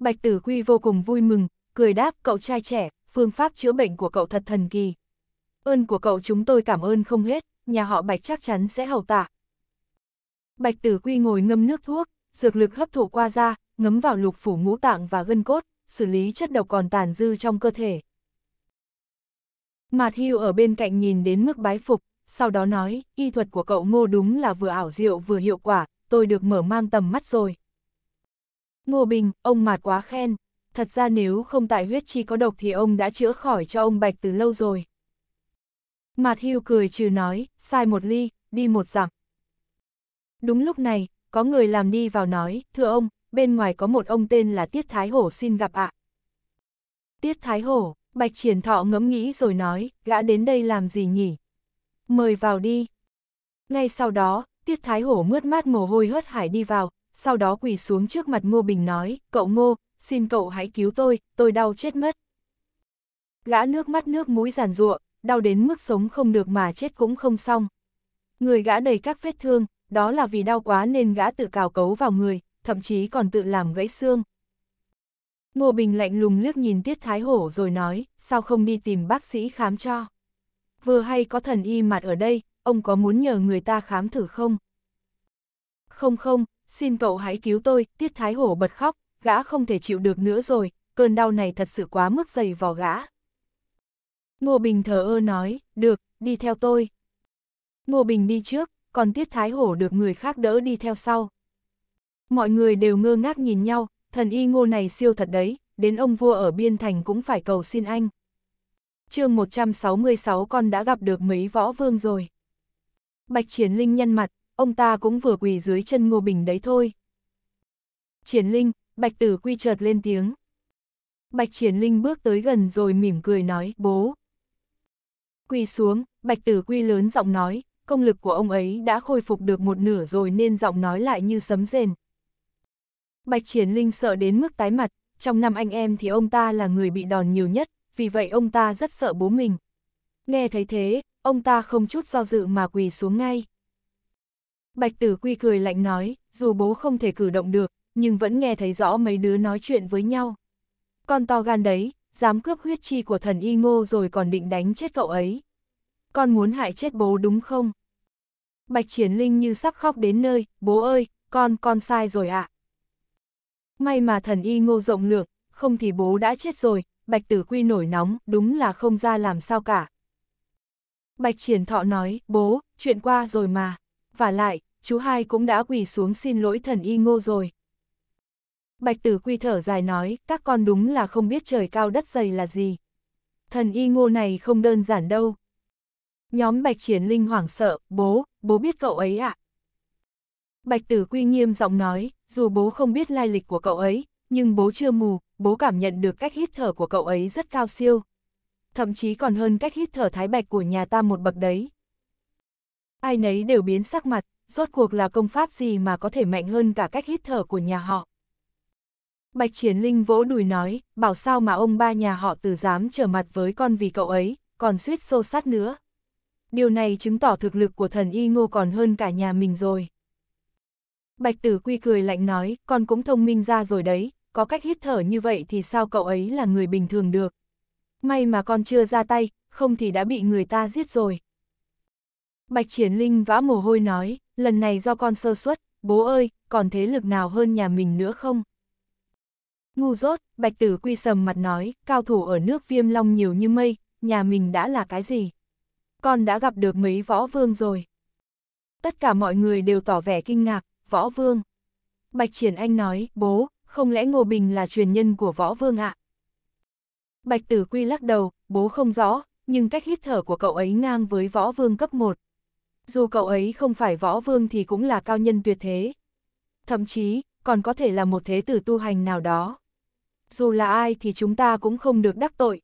Bạch Tử Quy vô cùng vui mừng, cười đáp cậu trai trẻ, phương pháp chữa bệnh của cậu thật thần kỳ. Ơn của cậu chúng tôi cảm ơn không hết, nhà họ Bạch chắc chắn sẽ hầu tạ. Bạch Tử Quy ngồi ngâm nước thuốc, dược lực hấp thụ qua da, ngấm vào lục phủ ngũ tạng và gân cốt, xử lý chất độc còn tàn dư trong cơ thể. Mạt Hưu ở bên cạnh nhìn đến mức bái phục, sau đó nói, y thuật của cậu ngô đúng là vừa ảo diệu vừa hiệu quả, tôi được mở mang tầm mắt rồi. Ngô Bình, ông mạt quá khen. Thật ra nếu không tại huyết chi có độc thì ông đã chữa khỏi cho ông Bạch từ lâu rồi. Mạt hưu cười trừ nói, sai một ly, đi một dặm. Đúng lúc này, có người làm đi vào nói, thưa ông, bên ngoài có một ông tên là Tiết Thái Hổ xin gặp ạ. Tiết Thái Hổ, Bạch Triển Thọ ngẫm nghĩ rồi nói, gã đến đây làm gì nhỉ? Mời vào đi. Ngay sau đó, Tiết Thái Hổ mướt mát mồ hôi hớt hải đi vào, sau đó quỳ xuống trước mặt Ngô Bình nói, cậu Ngô, xin cậu hãy cứu tôi, tôi đau chết mất. Gã nước mắt nước mũi giàn ruộng, đau đến mức sống không được mà chết cũng không xong. Người gã đầy các vết thương, đó là vì đau quá nên gã tự cào cấu vào người, thậm chí còn tự làm gãy xương. Ngô Bình lạnh lùng liếc nhìn Tiết Thái Hổ rồi nói, sao không đi tìm bác sĩ khám cho. Vừa hay có thần y mặt ở đây, ông có muốn nhờ người ta khám thử không? Không không, xin cậu hãy cứu tôi, Tiết Thái Hổ bật khóc, gã không thể chịu được nữa rồi, cơn đau này thật sự quá mức dày vò gã. Ngô Bình thờ ơ nói, được, đi theo tôi. Ngô Bình đi trước, còn Tiết Thái Hổ được người khác đỡ đi theo sau. Mọi người đều ngơ ngác nhìn nhau, thần y ngô này siêu thật đấy, đến ông vua ở biên thành cũng phải cầu xin anh. chương 166 con đã gặp được mấy võ vương rồi. Bạch Triển Linh nhăn mặt, ông ta cũng vừa quỳ dưới chân Ngô Bình đấy thôi. Triển Linh, Bạch Tử Quy chợt lên tiếng. Bạch Triển Linh bước tới gần rồi mỉm cười nói, bố. Quỳ xuống, Bạch Tử Quy lớn giọng nói, công lực của ông ấy đã khôi phục được một nửa rồi nên giọng nói lại như sấm rền. Bạch Triển Linh sợ đến mức tái mặt, trong năm anh em thì ông ta là người bị đòn nhiều nhất, vì vậy ông ta rất sợ bố mình. Nghe thấy thế, ông ta không chút do dự mà quỳ xuống ngay. Bạch Tử Quy cười lạnh nói, dù bố không thể cử động được, nhưng vẫn nghe thấy rõ mấy đứa nói chuyện với nhau. Con to gan đấy, dám cướp huyết chi của thần y ngô rồi còn định đánh chết cậu ấy. Con muốn hại chết bố đúng không? Bạch Triển Linh như sắp khóc đến nơi, bố ơi, con, con sai rồi ạ. À. May mà thần y ngô rộng lượng, không thì bố đã chết rồi, Bạch Tử Quy nổi nóng, đúng là không ra làm sao cả. Bạch Triển Thọ nói, bố, chuyện qua rồi mà. Và lại, chú hai cũng đã quỳ xuống xin lỗi thần y ngô rồi. Bạch tử quy thở dài nói, các con đúng là không biết trời cao đất dày là gì. Thần y ngô này không đơn giản đâu. Nhóm bạch triển linh hoảng sợ, bố, bố biết cậu ấy ạ. À? Bạch tử quy nghiêm giọng nói, dù bố không biết lai lịch của cậu ấy, nhưng bố chưa mù, bố cảm nhận được cách hít thở của cậu ấy rất cao siêu. Thậm chí còn hơn cách hít thở thái bạch của nhà ta một bậc đấy. Ai nấy đều biến sắc mặt, rốt cuộc là công pháp gì mà có thể mạnh hơn cả cách hít thở của nhà họ. Bạch Triển Linh vỗ đùi nói, bảo sao mà ông ba nhà họ từ dám trở mặt với con vì cậu ấy, còn suýt xô sát nữa. Điều này chứng tỏ thực lực của thần y ngô còn hơn cả nhà mình rồi. Bạch Tử Quy cười lạnh nói, con cũng thông minh ra rồi đấy, có cách hít thở như vậy thì sao cậu ấy là người bình thường được. May mà con chưa ra tay, không thì đã bị người ta giết rồi. Bạch Triển Linh vã mồ hôi nói, lần này do con sơ suất, bố ơi, còn thế lực nào hơn nhà mình nữa không? Ngu dốt, bạch tử quy sầm mặt nói, cao thủ ở nước viêm long nhiều như mây, nhà mình đã là cái gì? Con đã gặp được mấy võ vương rồi. Tất cả mọi người đều tỏ vẻ kinh ngạc, võ vương. Bạch triển anh nói, bố, không lẽ Ngô Bình là truyền nhân của võ vương ạ? À? Bạch tử quy lắc đầu, bố không rõ, nhưng cách hít thở của cậu ấy ngang với võ vương cấp 1 dù cậu ấy không phải võ vương thì cũng là cao nhân tuyệt thế. Thậm chí, còn có thể là một thế tử tu hành nào đó. Dù là ai thì chúng ta cũng không được đắc tội.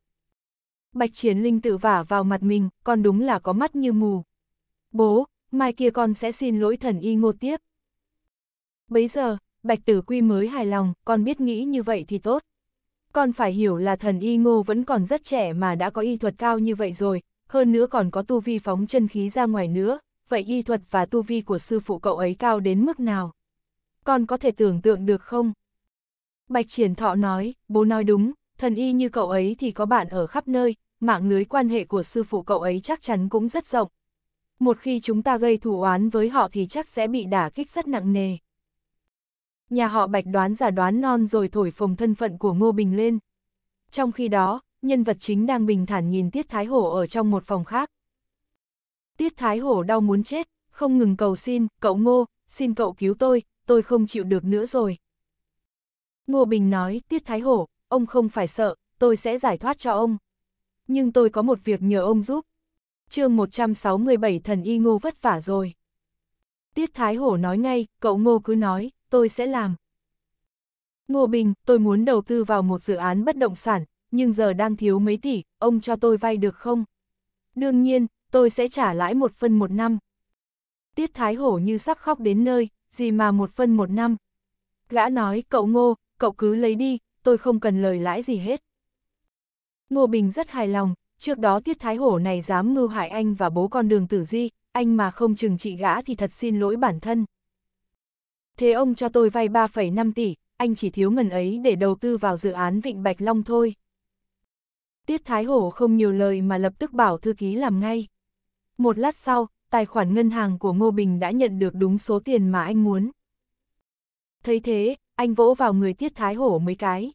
Bạch Chiến Linh tự vả vào mặt mình, con đúng là có mắt như mù. Bố, mai kia con sẽ xin lỗi thần y ngô tiếp. bây giờ, Bạch Tử Quy mới hài lòng, con biết nghĩ như vậy thì tốt. Con phải hiểu là thần y ngô vẫn còn rất trẻ mà đã có y thuật cao như vậy rồi, hơn nữa còn có tu vi phóng chân khí ra ngoài nữa, vậy y thuật và tu vi của sư phụ cậu ấy cao đến mức nào? Con có thể tưởng tượng được không? Bạch Triển Thọ nói, bố nói đúng, thần y như cậu ấy thì có bạn ở khắp nơi, mạng lưới quan hệ của sư phụ cậu ấy chắc chắn cũng rất rộng. Một khi chúng ta gây thù oán với họ thì chắc sẽ bị đả kích rất nặng nề. Nhà họ Bạch đoán giả đoán non rồi thổi phồng thân phận của Ngô Bình lên. Trong khi đó, nhân vật chính đang bình thản nhìn Tiết Thái Hổ ở trong một phòng khác. Tiết Thái Hổ đau muốn chết, không ngừng cầu xin, cậu Ngô, xin cậu cứu tôi, tôi không chịu được nữa rồi. Ngô Bình nói, Tiết Thái Hổ, ông không phải sợ, tôi sẽ giải thoát cho ông. Nhưng tôi có một việc nhờ ông giúp. chương 167 thần y Ngô vất vả rồi. Tiết Thái Hổ nói ngay, cậu Ngô cứ nói, tôi sẽ làm. Ngô Bình, tôi muốn đầu tư vào một dự án bất động sản, nhưng giờ đang thiếu mấy tỷ, ông cho tôi vay được không? Đương nhiên, tôi sẽ trả lãi một phân một năm. Tiết Thái Hổ như sắp khóc đến nơi, gì mà một phân một năm. Gã nói, cậu Ngô, cậu cứ lấy đi, tôi không cần lời lãi gì hết. Ngô Bình rất hài lòng, trước đó Tiết Thái Hổ này dám mưu hại anh và bố con đường tử di, anh mà không chừng trị gã thì thật xin lỗi bản thân. Thế ông cho tôi vay 3,5 tỷ, anh chỉ thiếu ngần ấy để đầu tư vào dự án Vịnh Bạch Long thôi. Tiết Thái Hổ không nhiều lời mà lập tức bảo thư ký làm ngay. Một lát sau, tài khoản ngân hàng của Ngô Bình đã nhận được đúng số tiền mà anh muốn. Thấy thế, anh vỗ vào người Tiết Thái Hổ mấy cái.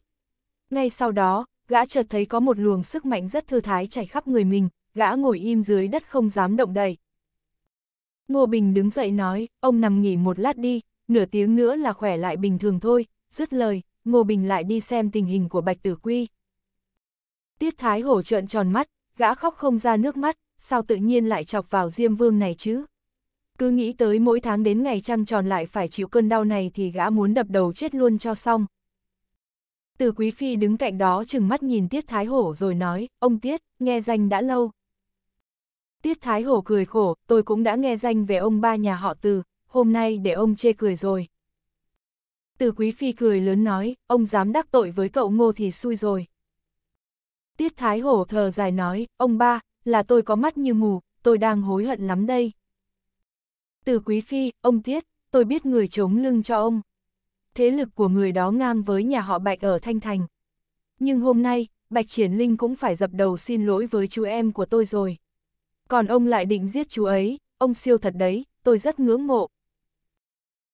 Ngay sau đó, gã chợt thấy có một luồng sức mạnh rất thư thái chảy khắp người mình, gã ngồi im dưới đất không dám động đậy. Ngô Bình đứng dậy nói, ông nằm nghỉ một lát đi, nửa tiếng nữa là khỏe lại bình thường thôi, dứt lời, Ngô Bình lại đi xem tình hình của Bạch Tử Quy. Tiết Thái Hổ trợn tròn mắt, gã khóc không ra nước mắt, sao tự nhiên lại chọc vào Diêm Vương này chứ? Cứ nghĩ tới mỗi tháng đến ngày trăng tròn lại phải chịu cơn đau này thì gã muốn đập đầu chết luôn cho xong. Từ Quý Phi đứng cạnh đó chừng mắt nhìn Tiết Thái Hổ rồi nói, ông Tiết, nghe danh đã lâu. Tiết Thái Hổ cười khổ, tôi cũng đã nghe danh về ông ba nhà họ từ, hôm nay để ông chê cười rồi. Từ Quý Phi cười lớn nói, ông dám đắc tội với cậu ngô thì xui rồi. Tiết Thái Hổ thờ dài nói, ông ba, là tôi có mắt như mù, tôi đang hối hận lắm đây. Từ quý phi, ông Tiết, tôi biết người chống lưng cho ông. Thế lực của người đó ngang với nhà họ Bạch ở Thanh Thành. Nhưng hôm nay, Bạch Triển Linh cũng phải dập đầu xin lỗi với chú em của tôi rồi. Còn ông lại định giết chú ấy, ông siêu thật đấy, tôi rất ngưỡng mộ.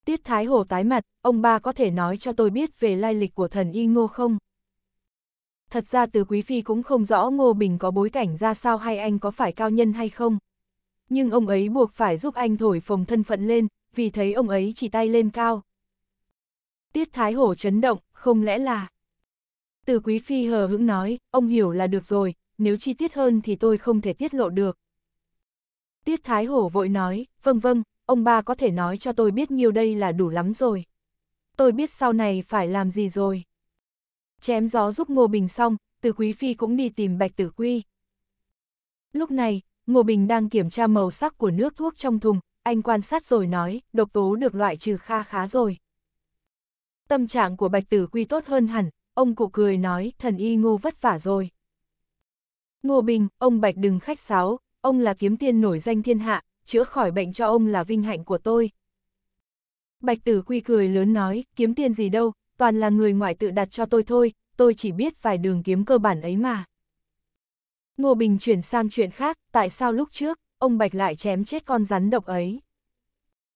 Tiết Thái Hổ tái mặt, ông ba có thể nói cho tôi biết về lai lịch của thần Y Ngô không? thật ra từ Quý Phi cũng không rõ Ngô Bình có bối cảnh ra sao hay anh có phải cao nhân hay không. Nhưng ông ấy buộc phải giúp anh thổi phồng thân phận lên, vì thấy ông ấy chỉ tay lên cao. Tiết Thái Hổ chấn động, không lẽ là... Từ Quý Phi hờ hững nói, ông hiểu là được rồi, nếu chi tiết hơn thì tôi không thể tiết lộ được. Tiết Thái Hổ vội nói, vâng vâng, ông ba có thể nói cho tôi biết nhiều đây là đủ lắm rồi. Tôi biết sau này phải làm gì rồi chém gió giúp Ngô Bình xong, Từ Quý Phi cũng đi tìm Bạch Tử Quy. Lúc này, Ngô Bình đang kiểm tra màu sắc của nước thuốc trong thùng, anh quan sát rồi nói, độc tố được loại trừ kha khá rồi. Tâm trạng của Bạch Tử Quy tốt hơn hẳn, ông cụ cười nói, thần y ngô vất vả rồi. Ngô Bình, ông Bạch đừng khách sáo, ông là kiếm tiên nổi danh thiên hạ, chữa khỏi bệnh cho ông là vinh hạnh của tôi. Bạch Tử Quy cười lớn nói, kiếm tiên gì đâu, toàn là người ngoại tự đặt cho tôi thôi, tôi chỉ biết vài đường kiếm cơ bản ấy mà. Ngô Bình chuyển sang chuyện khác, tại sao lúc trước, ông Bạch lại chém chết con rắn độc ấy?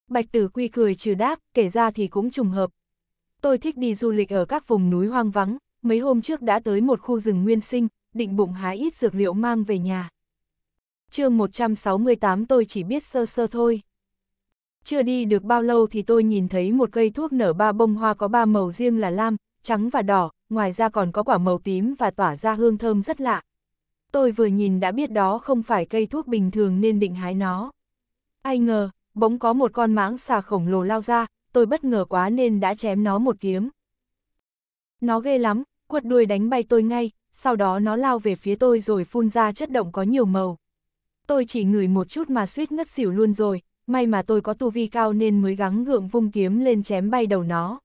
Bạch Tử Quy cười trừ đáp, kể ra thì cũng trùng hợp. Tôi thích đi du lịch ở các vùng núi hoang vắng, mấy hôm trước đã tới một khu rừng nguyên sinh, định bụng hái ít dược liệu mang về nhà. chương 168 tôi chỉ biết sơ sơ thôi. Chưa đi được bao lâu thì tôi nhìn thấy một cây thuốc nở ba bông hoa có ba màu riêng là lam, trắng và đỏ, ngoài ra còn có quả màu tím và tỏa ra hương thơm rất lạ. Tôi vừa nhìn đã biết đó không phải cây thuốc bình thường nên định hái nó. Ai ngờ, bỗng có một con mãng xà khổng lồ lao ra, tôi bất ngờ quá nên đã chém nó một kiếm. Nó ghê lắm, quật đuôi đánh bay tôi ngay, sau đó nó lao về phía tôi rồi phun ra chất động có nhiều màu. Tôi chỉ ngửi một chút mà suýt ngất xỉu luôn rồi, may mà tôi có tu vi cao nên mới gắng gượng vung kiếm lên chém bay đầu nó.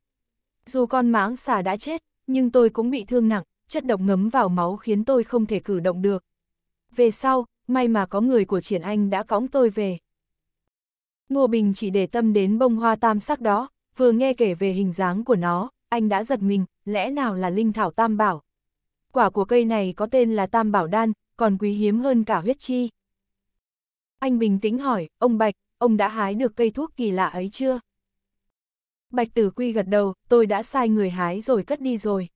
Dù con mãng xà đã chết, nhưng tôi cũng bị thương nặng, chất độc ngấm vào máu khiến tôi không thể cử động được. Về sau, may mà có người của triển anh đã cõng tôi về. Ngô Bình chỉ để tâm đến bông hoa tam sắc đó, vừa nghe kể về hình dáng của nó, anh đã giật mình, lẽ nào là linh thảo tam bảo. Quả của cây này có tên là tam bảo đan, còn quý hiếm hơn cả huyết chi. Anh bình tĩnh hỏi, ông Bạch, ông đã hái được cây thuốc kỳ lạ ấy chưa? Bạch Tử Quy gật đầu, tôi đã sai người hái rồi cất đi rồi.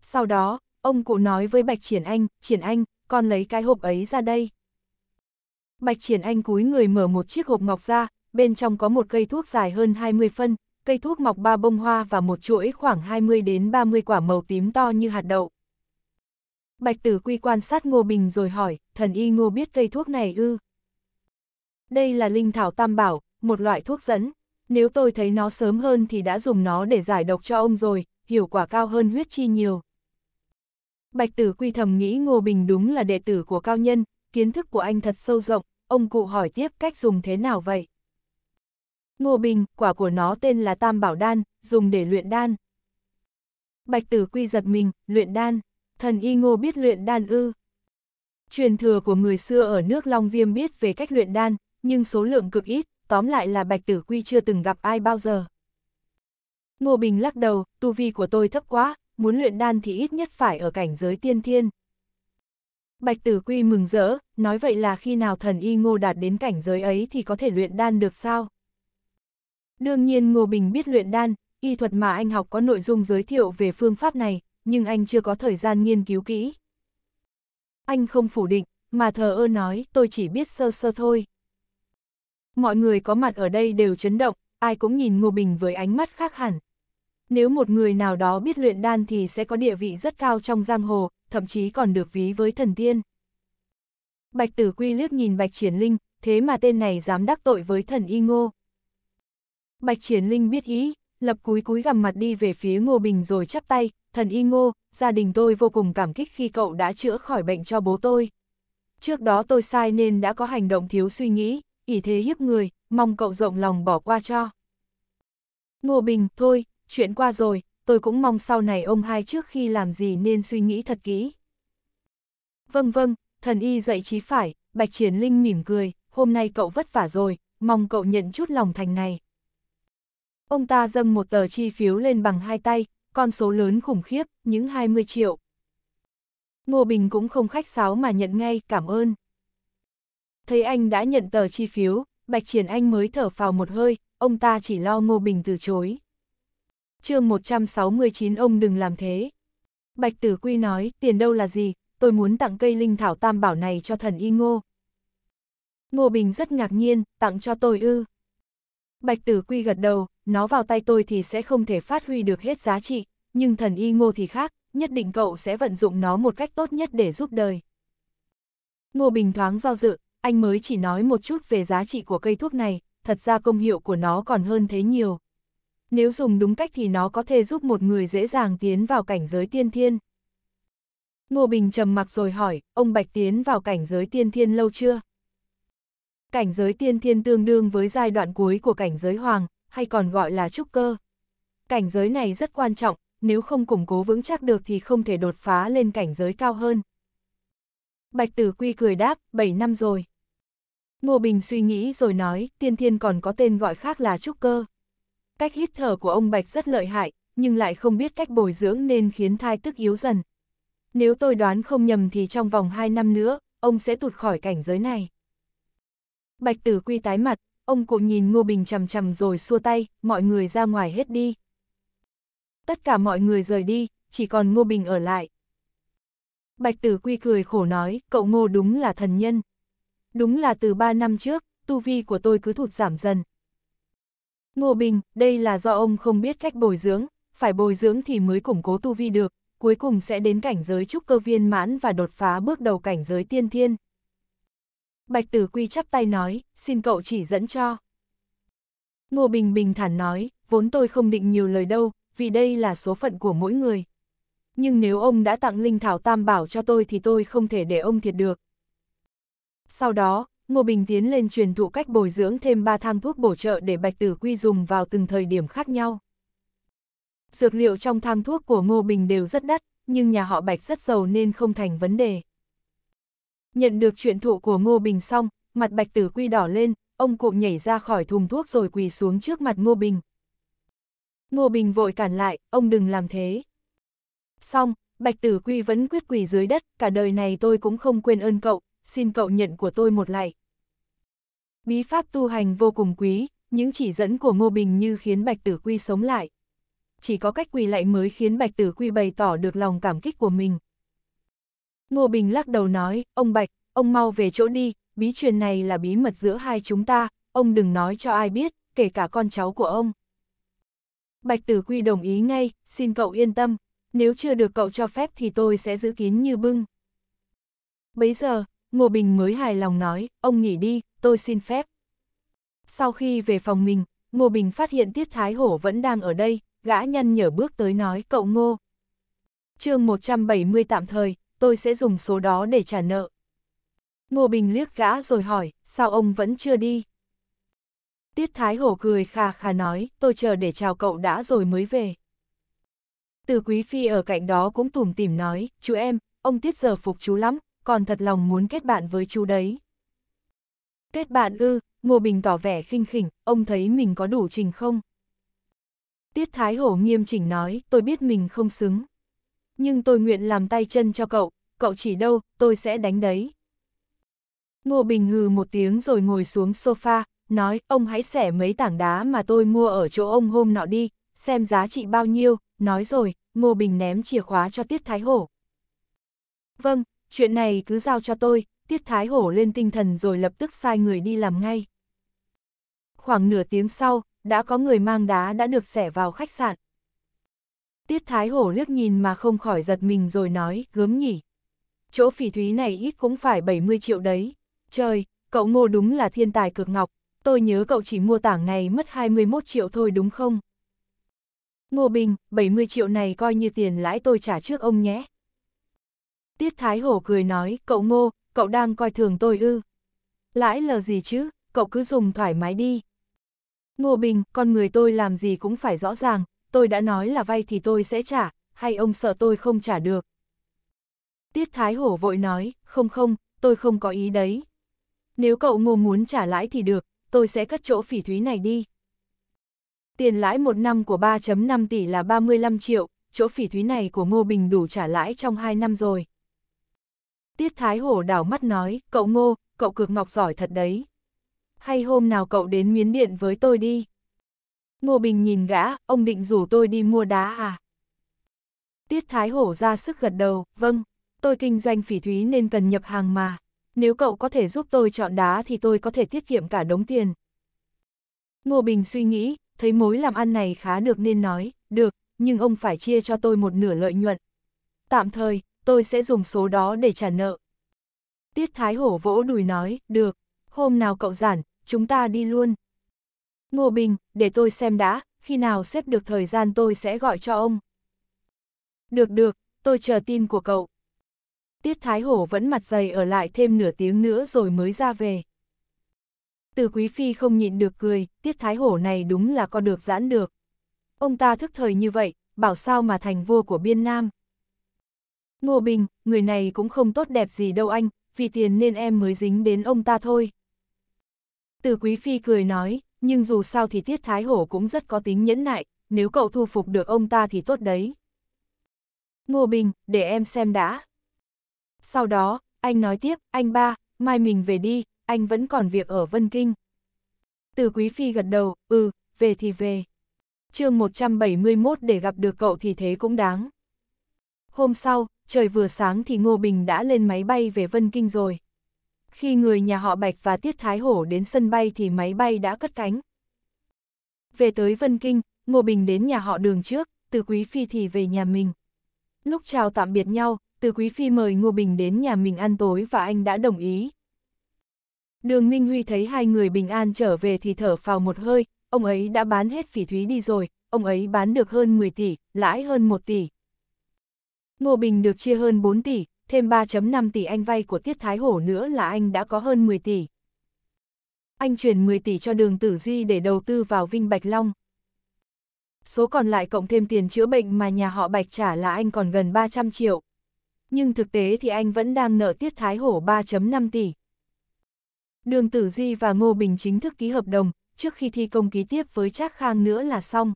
Sau đó, ông cụ nói với Bạch Triển Anh, Triển Anh, con lấy cái hộp ấy ra đây. Bạch Triển Anh cúi người mở một chiếc hộp ngọc ra, bên trong có một cây thuốc dài hơn 20 phân, cây thuốc mọc ba bông hoa và một chuỗi khoảng 20 đến 30 quả màu tím to như hạt đậu. Bạch Tử Quy quan sát Ngô Bình rồi hỏi, thần y Ngô biết cây thuốc này ư? Đây là linh thảo tam bảo, một loại thuốc dẫn. Nếu tôi thấy nó sớm hơn thì đã dùng nó để giải độc cho ông rồi, hiệu quả cao hơn huyết chi nhiều. Bạch tử quy thầm nghĩ Ngô Bình đúng là đệ tử của cao nhân, kiến thức của anh thật sâu rộng, ông cụ hỏi tiếp cách dùng thế nào vậy? Ngô Bình, quả của nó tên là Tam Bảo Đan, dùng để luyện đan. Bạch tử quy giật mình, luyện đan, thần y ngô biết luyện đan ư. Truyền thừa của người xưa ở nước Long Viêm biết về cách luyện đan, nhưng số lượng cực ít, tóm lại là Bạch Tử Quy chưa từng gặp ai bao giờ. Ngô Bình lắc đầu, tu vi của tôi thấp quá, muốn luyện đan thì ít nhất phải ở cảnh giới tiên thiên. Bạch Tử Quy mừng rỡ, nói vậy là khi nào thần y Ngô đạt đến cảnh giới ấy thì có thể luyện đan được sao? Đương nhiên Ngô Bình biết luyện đan, y thuật mà anh học có nội dung giới thiệu về phương pháp này, nhưng anh chưa có thời gian nghiên cứu kỹ. Anh không phủ định, mà thờ ơ nói tôi chỉ biết sơ sơ thôi mọi người có mặt ở đây đều chấn động, ai cũng nhìn Ngô Bình với ánh mắt khác hẳn. Nếu một người nào đó biết luyện đan thì sẽ có địa vị rất cao trong giang hồ, thậm chí còn được ví với thần tiên. Bạch Tử Quy liếc nhìn Bạch Triển Linh, thế mà tên này dám đắc tội với thần y ngô. Bạch Triển Linh biết ý, lập cúi cúi gằm mặt đi về phía Ngô Bình rồi chắp tay, thần y ngô, gia đình tôi vô cùng cảm kích khi cậu đã chữa khỏi bệnh cho bố tôi. Trước đó tôi sai nên đã có hành động thiếu suy nghĩ, ỷ thế hiếp người, mong cậu rộng lòng bỏ qua cho. Ngô Bình, thôi, chuyện qua rồi, tôi cũng mong sau này ông hai trước khi làm gì nên suy nghĩ thật kỹ. Vâng vâng, thần y dạy trí phải, Bạch Triển Linh mỉm cười, hôm nay cậu vất vả rồi, mong cậu nhận chút lòng thành này. Ông ta dâng một tờ chi phiếu lên bằng hai tay, con số lớn khủng khiếp, những 20 triệu. Ngô Bình cũng không khách sáo mà nhận ngay, cảm ơn. Thấy anh đã nhận tờ chi phiếu, Bạch Triển Anh mới thở phào một hơi, ông ta chỉ lo Ngô Bình từ chối. chương 169 ông đừng làm thế. Bạch Tử Quy nói, tiền đâu là gì, tôi muốn tặng cây linh thảo tam bảo này cho thần y ngô. Ngô Bình rất ngạc nhiên, tặng cho tôi ư. Bạch Tử Quy gật đầu, nó vào tay tôi thì sẽ không thể phát huy được hết giá trị, nhưng thần y ngô thì khác, nhất định cậu sẽ vận dụng nó một cách tốt nhất để giúp đời. Ngô Bình thoáng do dự, anh mới chỉ nói một chút về giá trị của cây thuốc này, thật ra công hiệu của nó còn hơn thế nhiều. Nếu dùng đúng cách thì nó có thể giúp một người dễ dàng tiến vào cảnh giới tiên thiên. Ngô Bình trầm mặc rồi hỏi, ông Bạch tiến vào cảnh giới tiên thiên lâu chưa? Cảnh giới tiên thiên tương đương với giai đoạn cuối của cảnh giới hoàng, hay còn gọi là trúc cơ. Cảnh giới này rất quan trọng, nếu không củng cố vững chắc được thì không thể đột phá lên cảnh giới cao hơn. Bạch Tử Quy cười đáp, 7 năm rồi. Ngô Bình suy nghĩ rồi nói, tiên thiên còn có tên gọi khác là trúc cơ. Cách hít thở của ông Bạch rất lợi hại, nhưng lại không biết cách bồi dưỡng nên khiến thai tức yếu dần. Nếu tôi đoán không nhầm thì trong vòng 2 năm nữa, ông sẽ tụt khỏi cảnh giới này. Bạch tử quy tái mặt, ông cụ nhìn Ngô Bình chầm chầm rồi xua tay, mọi người ra ngoài hết đi. Tất cả mọi người rời đi, chỉ còn Ngô Bình ở lại. Bạch tử quy cười khổ nói, cậu Ngô đúng là thần nhân đúng là từ 3 năm trước, tu vi của tôi cứ thụt giảm dần. Ngô Bình, đây là do ông không biết cách bồi dưỡng, phải bồi dưỡng thì mới củng cố tu vi được, cuối cùng sẽ đến cảnh giới trúc cơ viên mãn và đột phá bước đầu cảnh giới tiên thiên. Bạch Tử Quy chắp tay nói, xin cậu chỉ dẫn cho. Ngô Bình bình thản nói, vốn tôi không định nhiều lời đâu, vì đây là số phận của mỗi người. Nhưng nếu ông đã tặng linh thảo tam bảo cho tôi thì tôi không thể để ông thiệt được, sau đó, Ngô Bình tiến lên truyền thụ cách bồi dưỡng thêm 3 thang thuốc bổ trợ để Bạch Tử Quy dùng vào từng thời điểm khác nhau. Dược liệu trong thang thuốc của Ngô Bình đều rất đắt, nhưng nhà họ Bạch rất giàu nên không thành vấn đề. Nhận được chuyện thụ của Ngô Bình xong, mặt Bạch Tử Quy đỏ lên, ông cụ nhảy ra khỏi thùng thuốc rồi quỳ xuống trước mặt Ngô Bình. Ngô Bình vội cản lại, ông đừng làm thế. Xong, Bạch Tử Quy vẫn quyết quỳ dưới đất, cả đời này tôi cũng không quên ơn cậu, xin cậu nhận của tôi một lại Bí pháp tu hành vô cùng quý, những chỉ dẫn của Ngô Bình như khiến Bạch Tử Quy sống lại. Chỉ có cách quỳ lạy mới khiến Bạch Tử Quy bày tỏ được lòng cảm kích của mình. Ngô Bình lắc đầu nói, ông Bạch, ông mau về chỗ đi, bí truyền này là bí mật giữa hai chúng ta, ông đừng nói cho ai biết, kể cả con cháu của ông. Bạch Tử Quy đồng ý ngay, xin cậu yên tâm, nếu chưa được cậu cho phép thì tôi sẽ giữ kín như bưng. Bấy giờ, Ngô Bình mới hài lòng nói, ông nghỉ đi, tôi xin phép. Sau khi về phòng mình, Ngô Bình phát hiện Tiết Thái Hổ vẫn đang ở đây, gã nhăn nhở bước tới nói cậu Ngô. chương 170 tạm thời, tôi sẽ dùng số đó để trả nợ. Ngô Bình liếc gã rồi hỏi, sao ông vẫn chưa đi? Tiết Thái Hổ cười khà khà nói, tôi chờ để chào cậu đã rồi mới về. Từ Quý Phi ở cạnh đó cũng tủm tỉm nói, chú em, ông Tiết giờ phục chú lắm, còn thật lòng muốn kết bạn với chú đấy. Kết bạn ư, Ngô Bình tỏ vẻ khinh khỉnh, ông thấy mình có đủ trình không? Tiết Thái Hổ nghiêm chỉnh nói, tôi biết mình không xứng. Nhưng tôi nguyện làm tay chân cho cậu, cậu chỉ đâu, tôi sẽ đánh đấy. Ngô Bình hừ một tiếng rồi ngồi xuống sofa, nói, ông hãy xẻ mấy tảng đá mà tôi mua ở chỗ ông hôm nọ đi, xem giá trị bao nhiêu, nói rồi, Ngô Bình ném chìa khóa cho Tiết Thái Hổ. Vâng, chuyện này cứ giao cho tôi, Tiết Thái Hổ lên tinh thần rồi lập tức sai người đi làm ngay. Khoảng nửa tiếng sau, đã có người mang đá đã được xẻ vào khách sạn. Tiết Thái Hổ liếc nhìn mà không khỏi giật mình rồi nói, gớm nhỉ. Chỗ phỉ thúy này ít cũng phải 70 triệu đấy. Trời, cậu ngô đúng là thiên tài cực ngọc, tôi nhớ cậu chỉ mua tảng này mất 21 triệu thôi đúng không? Ngô Bình, 70 triệu này coi như tiền lãi tôi trả trước ông nhé. Tiết Thái Hổ cười nói, cậu ngô, cậu đang coi thường tôi ư. Lãi lờ gì chứ, cậu cứ dùng thoải mái đi. Ngô Bình, con người tôi làm gì cũng phải rõ ràng, tôi đã nói là vay thì tôi sẽ trả, hay ông sợ tôi không trả được. Tiết Thái Hổ vội nói, không không, tôi không có ý đấy. Nếu cậu ngô muốn trả lãi thì được, tôi sẽ cất chỗ phỉ thúy này đi. Tiền lãi một năm của 3.5 tỷ là 35 triệu, chỗ phỉ thúy này của Ngô Bình đủ trả lãi trong 2 năm rồi. Tiết Thái Hổ đảo mắt nói, cậu ngô, cậu cực ngọc giỏi thật đấy. Hay hôm nào cậu đến miến điện với tôi đi. Ngô Bình nhìn gã, ông định rủ tôi đi mua đá à? Tiết Thái Hổ ra sức gật đầu, vâng, tôi kinh doanh phỉ thúy nên cần nhập hàng mà. Nếu cậu có thể giúp tôi chọn đá thì tôi có thể tiết kiệm cả đống tiền. Ngô Bình suy nghĩ, thấy mối làm ăn này khá được nên nói, được, nhưng ông phải chia cho tôi một nửa lợi nhuận. Tạm thời, tôi sẽ dùng số đó để trả nợ. Tiết Thái Hổ vỗ đùi nói, được, hôm nào cậu giản, chúng ta đi luôn. Ngô Bình, để tôi xem đã, khi nào xếp được thời gian tôi sẽ gọi cho ông. Được được, tôi chờ tin của cậu. Tiết Thái Hổ vẫn mặt dày ở lại thêm nửa tiếng nữa rồi mới ra về. Từ Quý Phi không nhịn được cười, Tiết Thái Hổ này đúng là có được giãn được. Ông ta thức thời như vậy, bảo sao mà thành vua của biên nam. Ngô Bình, người này cũng không tốt đẹp gì đâu anh, vì tiền nên em mới dính đến ông ta thôi. Từ Quý Phi cười nói, nhưng dù sao thì Tiết Thái Hổ cũng rất có tính nhẫn nại, nếu cậu thu phục được ông ta thì tốt đấy. Ngô Bình, để em xem đã. Sau đó, anh nói tiếp, anh ba, mai mình về đi, anh vẫn còn việc ở Vân Kinh. Từ Quý Phi gật đầu, ừ, về thì về. chương 171 để gặp được cậu thì thế cũng đáng. Hôm sau, trời vừa sáng thì Ngô Bình đã lên máy bay về Vân Kinh rồi. Khi người nhà họ Bạch và Tiết Thái Hổ đến sân bay thì máy bay đã cất cánh. Về tới Vân Kinh, Ngô Bình đến nhà họ đường trước, từ Quý Phi thì về nhà mình. Lúc chào tạm biệt nhau, từ Quý Phi mời Ngô Bình đến nhà mình ăn tối và anh đã đồng ý. Đường Minh Huy thấy hai người bình an trở về thì thở phào một hơi, ông ấy đã bán hết phỉ thúy đi rồi, ông ấy bán được hơn 10 tỷ, lãi hơn 1 tỷ, Ngô Bình được chia hơn 4 tỷ, thêm 3.5 tỷ anh vay của Tiết Thái Hổ nữa là anh đã có hơn 10 tỷ. Anh chuyển 10 tỷ cho đường Tử Di để đầu tư vào Vinh Bạch Long. Số còn lại cộng thêm tiền chữa bệnh mà nhà họ Bạch trả là anh còn gần 300 triệu. Nhưng thực tế thì anh vẫn đang nợ Tiết Thái Hổ 3.5 tỷ. Đường Tử Di và Ngô Bình chính thức ký hợp đồng, trước khi thi công ký tiếp với Trác Khang nữa là xong.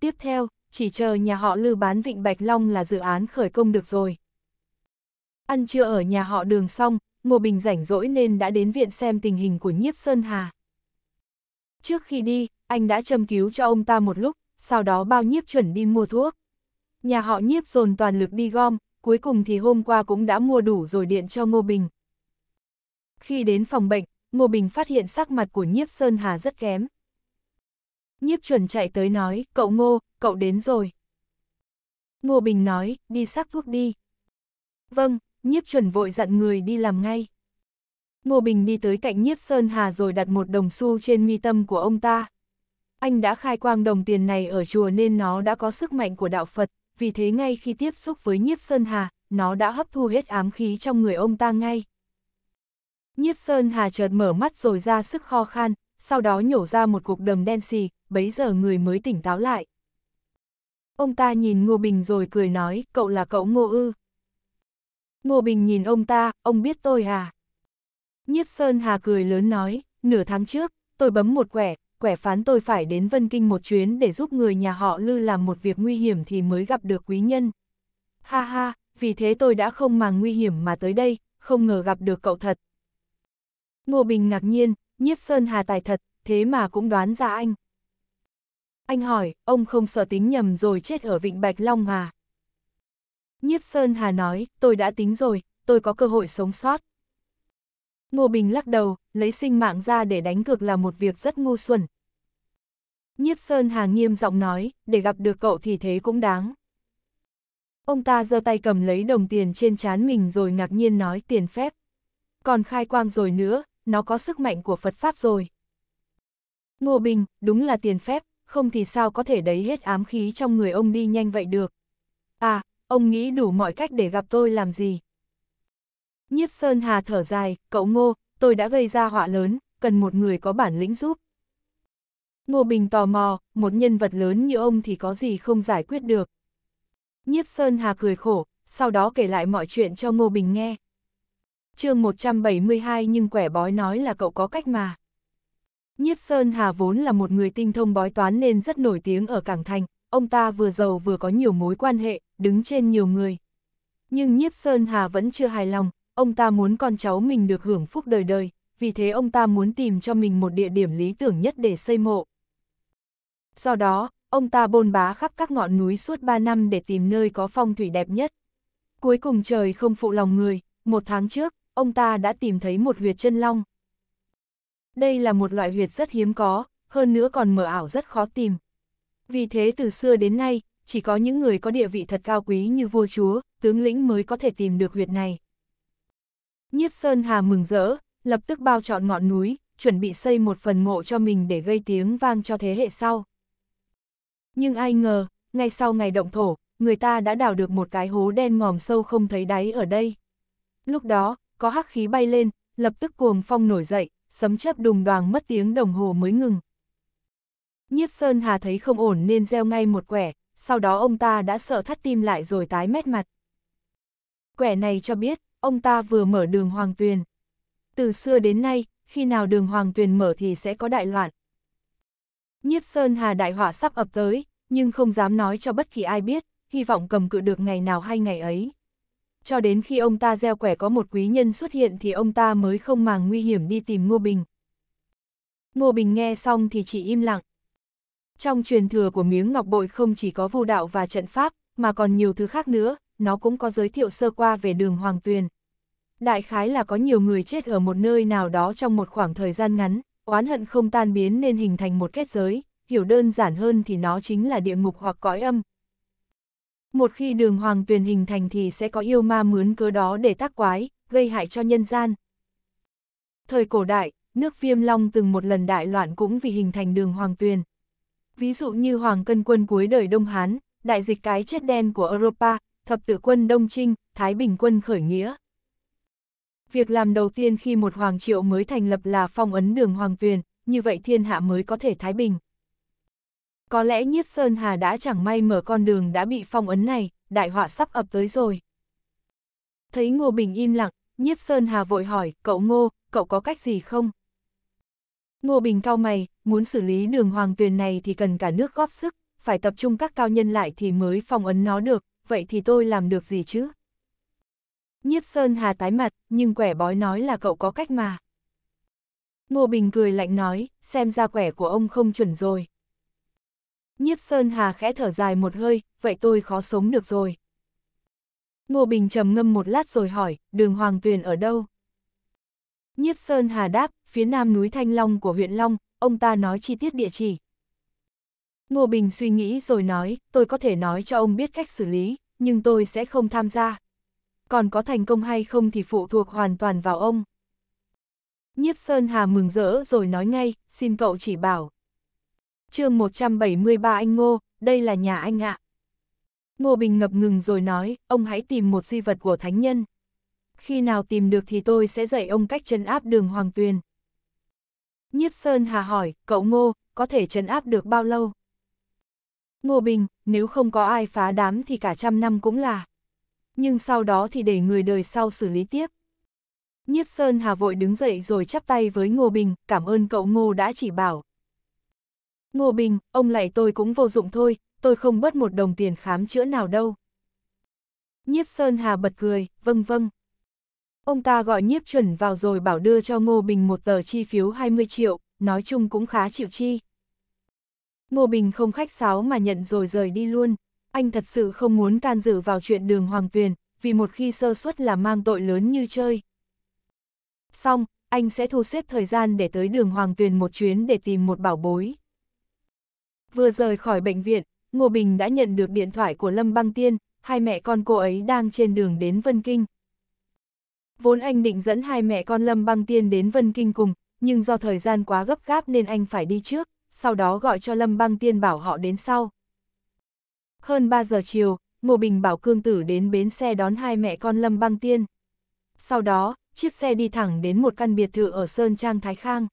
Tiếp theo, chỉ chờ nhà họ Lư bán Vịnh Bạch Long là dự án khởi công được rồi. Ăn trưa ở nhà họ đường xong, Ngô Bình rảnh rỗi nên đã đến viện xem tình hình của nhiếp Sơn Hà. Trước khi đi, anh đã châm cứu cho ông ta một lúc, sau đó bao nhiếp chuẩn đi mua thuốc. Nhà họ nhiếp dồn toàn lực đi gom, cuối cùng thì hôm qua cũng đã mua đủ rồi điện cho Ngô Bình. Khi đến phòng bệnh, Ngô Bình phát hiện sắc mặt của nhiếp Sơn Hà rất kém, nhiếp chuẩn chạy tới nói, cậu ngô, cậu đến rồi. Ngô Bình nói, đi sắc thuốc đi. Vâng, nhiếp chuẩn vội dặn người đi làm ngay. Ngô Bình đi tới cạnh nhiếp Sơn Hà rồi đặt một đồng xu trên mi tâm của ông ta. Anh đã khai quang đồng tiền này ở chùa nên nó đã có sức mạnh của đạo Phật, vì thế ngay khi tiếp xúc với nhiếp Sơn Hà, nó đã hấp thu hết ám khí trong người ông ta ngay. Nhiếp Sơn Hà chợt mở mắt rồi ra sức ho khan, sau đó nhổ ra một cục đầm đen xì, bấy giờ người mới tỉnh táo lại. Ông ta nhìn Ngô Bình rồi cười nói, cậu là cậu Ngô ư. Ngô Bình nhìn ông ta, ông biết tôi à? Nhiếp Sơn Hà cười lớn nói, nửa tháng trước, tôi bấm một quẻ, quẻ phán tôi phải đến Vân Kinh một chuyến để giúp người nhà họ Lư làm một việc nguy hiểm thì mới gặp được quý nhân. Ha ha, vì thế tôi đã không màng nguy hiểm mà tới đây, không ngờ gặp được cậu thật. Ngô Bình ngạc nhiên, nhiếp sơn hà tài thật, thế mà cũng đoán ra anh. Anh hỏi, ông không sợ tính nhầm rồi chết ở Vịnh Bạch Long à? Nhiếp Sơn Hà nói, tôi đã tính rồi, tôi có cơ hội sống sót. Ngô Bình lắc đầu, lấy sinh mạng ra để đánh cược là một việc rất ngu xuẩn. Nhiếp Sơn Hà nghiêm giọng nói, để gặp được cậu thì thế cũng đáng. Ông ta giơ tay cầm lấy đồng tiền trên chán mình rồi ngạc nhiên nói tiền phép. Còn khai quang rồi nữa, nó có sức mạnh của Phật Pháp rồi. Ngô Bình, đúng là tiền phép, không thì sao có thể đấy hết ám khí trong người ông đi nhanh vậy được. À, ông nghĩ đủ mọi cách để gặp tôi làm gì. Nhiếp Sơn Hà thở dài, cậu Ngô, tôi đã gây ra họa lớn, cần một người có bản lĩnh giúp. Ngô Bình tò mò, một nhân vật lớn như ông thì có gì không giải quyết được. Nhiếp Sơn Hà cười khổ, sau đó kể lại mọi chuyện cho Ngô Bình nghe chương 172 nhưng quẻ bói nói là cậu có cách mà. Nhiếp Sơn Hà vốn là một người tinh thông bói toán nên rất nổi tiếng ở Cảng Thành, ông ta vừa giàu vừa có nhiều mối quan hệ, đứng trên nhiều người. Nhưng Nhiếp Sơn Hà vẫn chưa hài lòng, ông ta muốn con cháu mình được hưởng phúc đời đời, vì thế ông ta muốn tìm cho mình một địa điểm lý tưởng nhất để xây mộ. Do đó, ông ta bôn bá khắp các ngọn núi suốt 3 năm để tìm nơi có phong thủy đẹp nhất. Cuối cùng trời không phụ lòng người, một tháng trước, ông ta đã tìm thấy một huyệt chân long. Đây là một loại huyệt rất hiếm có, hơn nữa còn mờ ảo rất khó tìm. Vì thế từ xưa đến nay, chỉ có những người có địa vị thật cao quý như vua chúa, tướng lĩnh mới có thể tìm được huyệt này. Nhiếp Sơn Hà mừng rỡ, lập tức bao trọn ngọn núi, chuẩn bị xây một phần mộ cho mình để gây tiếng vang cho thế hệ sau. Nhưng ai ngờ, ngay sau ngày động thổ, người ta đã đào được một cái hố đen ngòm sâu không thấy đáy ở đây. Lúc đó, có hắc khí bay lên, lập tức cuồng phong nổi dậy, sấm chớp đùng đoàng mất tiếng đồng hồ mới ngừng. Nhiếp Sơn Hà thấy không ổn nên gieo ngay một quẻ, sau đó ông ta đã sợ thắt tim lại rồi tái mét mặt. Quẻ này cho biết, ông ta vừa mở đường Hoàng Tuyền. Từ xưa đến nay, khi nào đường Hoàng Tuyền mở thì sẽ có đại loạn. Nhiếp Sơn Hà đại họa sắp ập tới, nhưng không dám nói cho bất kỳ ai biết, hy vọng cầm cự được ngày nào hay ngày ấy cho đến khi ông ta gieo quẻ có một quý nhân xuất hiện thì ông ta mới không màng nguy hiểm đi tìm Ngô Bình. Ngô Bình nghe xong thì chỉ im lặng. Trong truyền thừa của miếng ngọc bội không chỉ có vu đạo và trận pháp, mà còn nhiều thứ khác nữa, nó cũng có giới thiệu sơ qua về đường Hoàng Tuyền. Đại khái là có nhiều người chết ở một nơi nào đó trong một khoảng thời gian ngắn, oán hận không tan biến nên hình thành một kết giới, hiểu đơn giản hơn thì nó chính là địa ngục hoặc cõi âm, một khi đường hoàng tuyền hình thành thì sẽ có yêu ma mướn cớ đó để tác quái, gây hại cho nhân gian. Thời cổ đại, nước viêm long từng một lần đại loạn cũng vì hình thành đường hoàng tuyền. Ví dụ như Hoàng Cân Quân cuối đời Đông Hán, đại dịch cái chết đen của Europa, thập tử quân Đông Trinh, Thái Bình quân khởi nghĩa. Việc làm đầu tiên khi một hoàng triệu mới thành lập là phong ấn đường hoàng tuyền, như vậy thiên hạ mới có thể thái bình. Có lẽ nhiếp Sơn Hà đã chẳng may mở con đường đã bị phong ấn này, đại họa sắp ập tới rồi. Thấy Ngô Bình im lặng, nhiếp Sơn Hà vội hỏi, cậu Ngô, cậu có cách gì không? Ngô Bình cao mày, muốn xử lý đường hoàng tuyền này thì cần cả nước góp sức, phải tập trung các cao nhân lại thì mới phong ấn nó được, vậy thì tôi làm được gì chứ? Nhiếp Sơn Hà tái mặt, nhưng quẻ bói nói là cậu có cách mà. Ngô Bình cười lạnh nói, xem ra quẻ của ông không chuẩn rồi, nhiếp sơn hà khẽ thở dài một hơi, vậy tôi khó sống được rồi. Ngô Bình trầm ngâm một lát rồi hỏi, đường Hoàng Tuyền ở đâu? Nhiếp Sơn Hà đáp, phía nam núi Thanh Long của huyện Long, ông ta nói chi tiết địa chỉ. Ngô Bình suy nghĩ rồi nói, tôi có thể nói cho ông biết cách xử lý, nhưng tôi sẽ không tham gia. Còn có thành công hay không thì phụ thuộc hoàn toàn vào ông. Nhiếp Sơn Hà mừng rỡ rồi nói ngay, xin cậu chỉ bảo chương 173 anh Ngô, đây là nhà anh ạ. Ngô Bình ngập ngừng rồi nói, ông hãy tìm một di vật của thánh nhân. Khi nào tìm được thì tôi sẽ dạy ông cách trấn áp đường Hoàng Tuyền. Nhiếp Sơn Hà hỏi, cậu Ngô, có thể trấn áp được bao lâu? Ngô Bình, nếu không có ai phá đám thì cả trăm năm cũng là. Nhưng sau đó thì để người đời sau xử lý tiếp. Nhiếp Sơn Hà vội đứng dậy rồi chắp tay với Ngô Bình, cảm ơn cậu Ngô đã chỉ bảo. Ngô Bình, ông lại tôi cũng vô dụng thôi, tôi không bớt một đồng tiền khám chữa nào đâu. Nhiếp Sơn Hà bật cười, vâng vâng. Ông ta gọi nhiếp chuẩn vào rồi bảo đưa cho Ngô Bình một tờ chi phiếu 20 triệu, nói chung cũng khá chịu chi. Ngô Bình không khách sáo mà nhận rồi rời đi luôn. Anh thật sự không muốn can dự vào chuyện đường Hoàng Tuyền, vì một khi sơ suất là mang tội lớn như chơi. Xong, anh sẽ thu xếp thời gian để tới đường Hoàng Tuyền một chuyến để tìm một bảo bối. Vừa rời khỏi bệnh viện, Ngô Bình đã nhận được điện thoại của Lâm Băng Tiên, hai mẹ con cô ấy đang trên đường đến Vân Kinh. Vốn anh định dẫn hai mẹ con Lâm Băng Tiên đến Vân Kinh cùng, nhưng do thời gian quá gấp gáp nên anh phải đi trước, sau đó gọi cho Lâm Băng Tiên bảo họ đến sau. Hơn 3 giờ chiều, Ngô Bình bảo Cương Tử đến bến xe đón hai mẹ con Lâm Băng Tiên. Sau đó, chiếc xe đi thẳng đến một căn biệt thự ở Sơn Trang Thái Khang.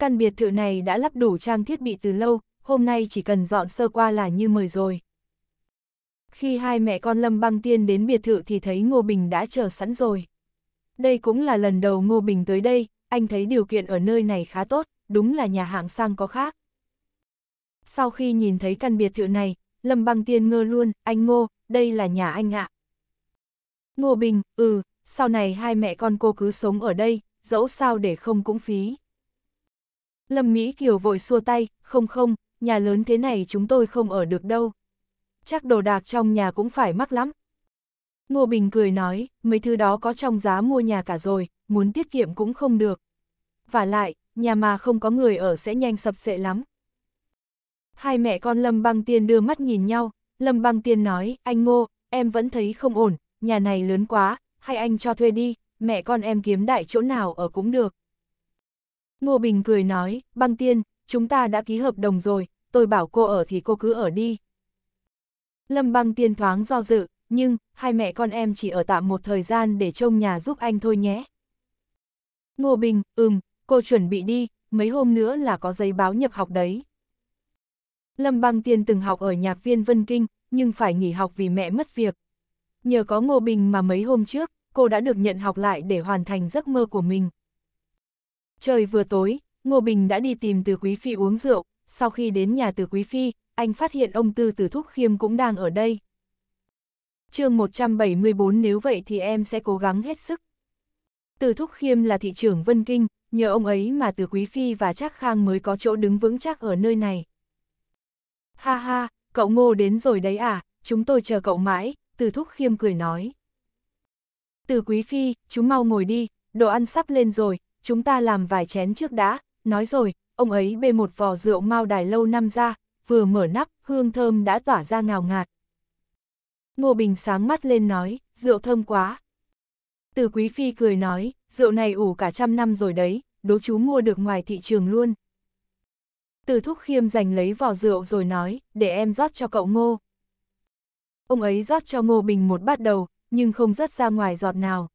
Căn biệt thự này đã lắp đủ trang thiết bị từ lâu, hôm nay chỉ cần dọn sơ qua là như mời rồi. Khi hai mẹ con Lâm Băng Tiên đến biệt thự thì thấy Ngô Bình đã chờ sẵn rồi. Đây cũng là lần đầu Ngô Bình tới đây, anh thấy điều kiện ở nơi này khá tốt, đúng là nhà hàng sang có khác. Sau khi nhìn thấy căn biệt thự này, Lâm Băng Tiên ngơ luôn, anh Ngô, đây là nhà anh ạ. Ngô Bình, ừ, sau này hai mẹ con cô cứ sống ở đây, dẫu sao để không cũng phí. Lâm Mỹ Kiều vội xua tay, không không, nhà lớn thế này chúng tôi không ở được đâu. Chắc đồ đạc trong nhà cũng phải mắc lắm. Ngô Bình cười nói, mấy thứ đó có trong giá mua nhà cả rồi, muốn tiết kiệm cũng không được. Và lại, nhà mà không có người ở sẽ nhanh sập sệ lắm. Hai mẹ con Lâm Băng Tiên đưa mắt nhìn nhau, Lâm Băng Tiên nói, anh Ngô, em vẫn thấy không ổn, nhà này lớn quá, hay anh cho thuê đi, mẹ con em kiếm đại chỗ nào ở cũng được. Ngô Bình cười nói, băng tiên, chúng ta đã ký hợp đồng rồi, tôi bảo cô ở thì cô cứ ở đi. Lâm băng tiên thoáng do dự, nhưng, hai mẹ con em chỉ ở tạm một thời gian để trông nhà giúp anh thôi nhé. Ngô Bình, ừm, cô chuẩn bị đi, mấy hôm nữa là có giấy báo nhập học đấy. Lâm băng tiên từng học ở nhạc viên Vân Kinh, nhưng phải nghỉ học vì mẹ mất việc. Nhờ có Ngô Bình mà mấy hôm trước, cô đã được nhận học lại để hoàn thành giấc mơ của mình. Trời vừa tối, Ngô Bình đã đi tìm Từ Quý Phi uống rượu, sau khi đến nhà Từ Quý Phi, anh phát hiện ông Tư Từ Thúc Khiêm cũng đang ở đây. chương 174 nếu vậy thì em sẽ cố gắng hết sức. Từ Thúc Khiêm là thị trưởng Vân Kinh, nhờ ông ấy mà Từ Quý Phi và Trác Khang mới có chỗ đứng vững chắc ở nơi này. Ha ha, cậu Ngô đến rồi đấy à, chúng tôi chờ cậu mãi, Từ Thúc Khiêm cười nói. Từ Quý Phi, chúng mau ngồi đi, đồ ăn sắp lên rồi, chúng ta làm vài chén trước đã, nói rồi, ông ấy bê một vò rượu mao đài lâu năm ra, vừa mở nắp, hương thơm đã tỏa ra ngào ngạt. Ngô Bình sáng mắt lên nói, rượu thơm quá. Từ Quý Phi cười nói, rượu này ủ cả trăm năm rồi đấy, đố chú mua được ngoài thị trường luôn. Từ Thúc Khiêm giành lấy vò rượu rồi nói, để em rót cho cậu Ngô. Ông ấy rót cho Ngô Bình một bát đầu, nhưng không rớt ra ngoài giọt nào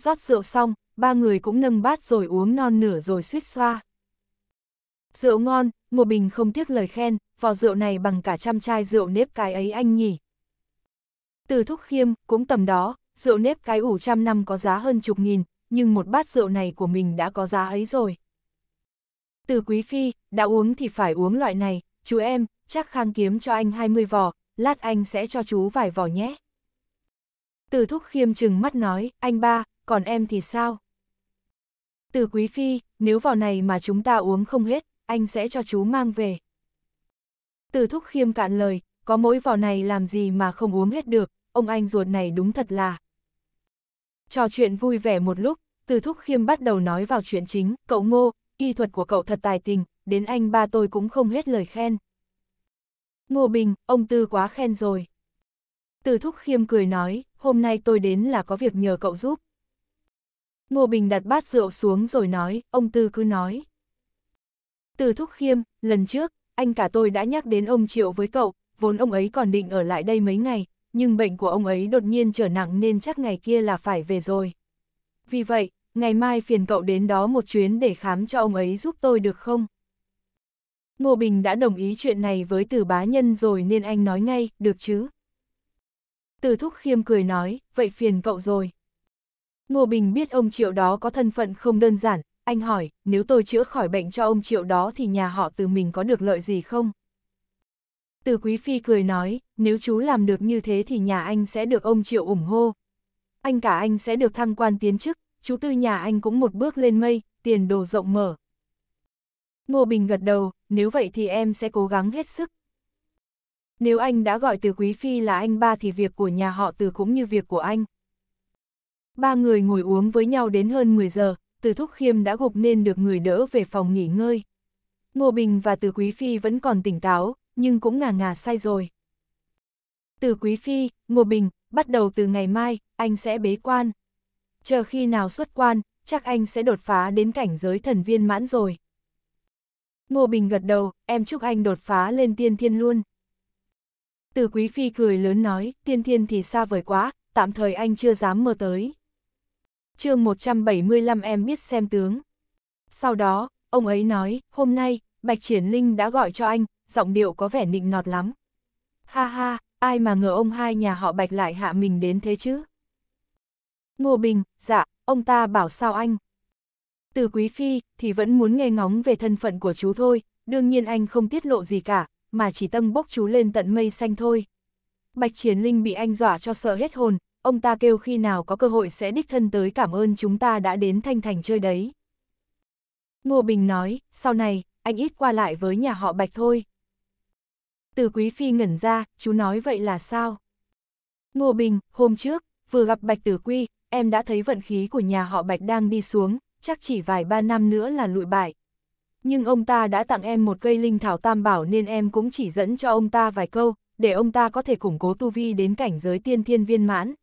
rót rượu xong, ba người cũng nâng bát rồi uống non nửa rồi suýt xoa. Rượu ngon, Ngô Bình không tiếc lời khen, vò rượu này bằng cả trăm chai rượu nếp cái ấy anh nhỉ. Từ thúc khiêm, cũng tầm đó, rượu nếp cái ủ trăm năm có giá hơn chục nghìn, nhưng một bát rượu này của mình đã có giá ấy rồi. Từ quý phi, đã uống thì phải uống loại này, chú em, chắc khang kiếm cho anh 20 vò, lát anh sẽ cho chú vài vò nhé. Từ thúc khiêm chừng mắt nói, anh ba, còn em thì sao? Từ quý phi, nếu vào này mà chúng ta uống không hết, anh sẽ cho chú mang về. Từ thúc khiêm cạn lời, có mỗi vỏ này làm gì mà không uống hết được, ông anh ruột này đúng thật là. Trò chuyện vui vẻ một lúc, từ thúc khiêm bắt đầu nói vào chuyện chính, cậu ngô, y thuật của cậu thật tài tình, đến anh ba tôi cũng không hết lời khen. Ngô Bình, ông Tư quá khen rồi. Từ thúc khiêm cười nói, hôm nay tôi đến là có việc nhờ cậu giúp. Ngô Bình đặt bát rượu xuống rồi nói, ông Tư cứ nói. Từ Thúc Khiêm, lần trước, anh cả tôi đã nhắc đến ông Triệu với cậu, vốn ông ấy còn định ở lại đây mấy ngày, nhưng bệnh của ông ấy đột nhiên trở nặng nên chắc ngày kia là phải về rồi. Vì vậy, ngày mai phiền cậu đến đó một chuyến để khám cho ông ấy giúp tôi được không? Ngô Bình đã đồng ý chuyện này với từ bá nhân rồi nên anh nói ngay, được chứ? Từ Thúc Khiêm cười nói, vậy phiền cậu rồi. Ngô Bình biết ông Triệu đó có thân phận không đơn giản, anh hỏi, nếu tôi chữa khỏi bệnh cho ông Triệu đó thì nhà họ từ mình có được lợi gì không? Từ Quý Phi cười nói, nếu chú làm được như thế thì nhà anh sẽ được ông Triệu ủng hộ. Anh cả anh sẽ được thăng quan tiến chức, chú tư nhà anh cũng một bước lên mây, tiền đồ rộng mở. Ngô Bình gật đầu, nếu vậy thì em sẽ cố gắng hết sức. Nếu anh đã gọi từ Quý Phi là anh ba thì việc của nhà họ từ cũng như việc của anh. Ba người ngồi uống với nhau đến hơn 10 giờ, từ thúc khiêm đã gục nên được người đỡ về phòng nghỉ ngơi. Ngô Bình và từ Quý Phi vẫn còn tỉnh táo, nhưng cũng ngà ngà say rồi. Từ Quý Phi, Ngô Bình, bắt đầu từ ngày mai, anh sẽ bế quan. Chờ khi nào xuất quan, chắc anh sẽ đột phá đến cảnh giới thần viên mãn rồi. Ngô Bình gật đầu, em chúc anh đột phá lên tiên thiên luôn. Từ Quý Phi cười lớn nói, tiên thiên thì xa vời quá, tạm thời anh chưa dám mơ tới chương 175 em biết xem tướng. Sau đó, ông ấy nói, hôm nay, Bạch Triển Linh đã gọi cho anh, giọng điệu có vẻ nịnh nọt lắm. Ha ha, ai mà ngờ ông hai nhà họ Bạch lại hạ mình đến thế chứ? Ngô Bình, dạ, ông ta bảo sao anh? Từ Quý Phi, thì vẫn muốn nghe ngóng về thân phận của chú thôi, đương nhiên anh không tiết lộ gì cả, mà chỉ tâng bốc chú lên tận mây xanh thôi. Bạch Triển Linh bị anh dọa cho sợ hết hồn, ông ta kêu khi nào có cơ hội sẽ đích thân tới cảm ơn chúng ta đã đến Thanh Thành chơi đấy. Ngô Bình nói, sau này, anh ít qua lại với nhà họ Bạch thôi. Từ Quý Phi ngẩn ra, chú nói vậy là sao? Ngô Bình, hôm trước, vừa gặp Bạch Tử Quy, em đã thấy vận khí của nhà họ Bạch đang đi xuống, chắc chỉ vài ba năm nữa là lụi bại. Nhưng ông ta đã tặng em một cây linh thảo tam bảo nên em cũng chỉ dẫn cho ông ta vài câu, để ông ta có thể củng cố tu vi đến cảnh giới tiên thiên viên mãn,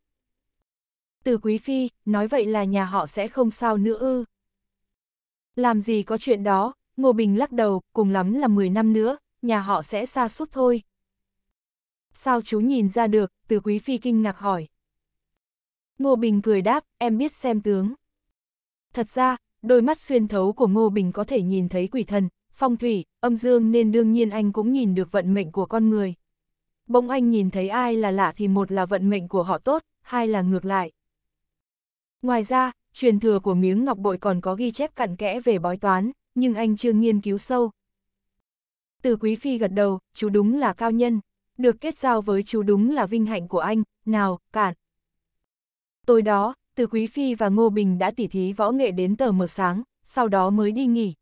từ quý phi, nói vậy là nhà họ sẽ không sao nữa ư. Làm gì có chuyện đó, Ngô Bình lắc đầu, cùng lắm là 10 năm nữa, nhà họ sẽ xa suốt thôi. Sao chú nhìn ra được, từ quý phi kinh ngạc hỏi. Ngô Bình cười đáp, em biết xem tướng. Thật ra, đôi mắt xuyên thấu của Ngô Bình có thể nhìn thấy quỷ thần, phong thủy, âm dương nên đương nhiên anh cũng nhìn được vận mệnh của con người. Bỗng anh nhìn thấy ai là lạ thì một là vận mệnh của họ tốt, hai là ngược lại. Ngoài ra, truyền thừa của miếng ngọc bội còn có ghi chép cặn kẽ về bói toán, nhưng anh chưa nghiên cứu sâu. Từ Quý Phi gật đầu, chú đúng là cao nhân. Được kết giao với chú đúng là vinh hạnh của anh, nào, cạn. Tối đó, Từ Quý Phi và Ngô Bình đã tỉ thí võ nghệ đến tờ mờ sáng, sau đó mới đi nghỉ.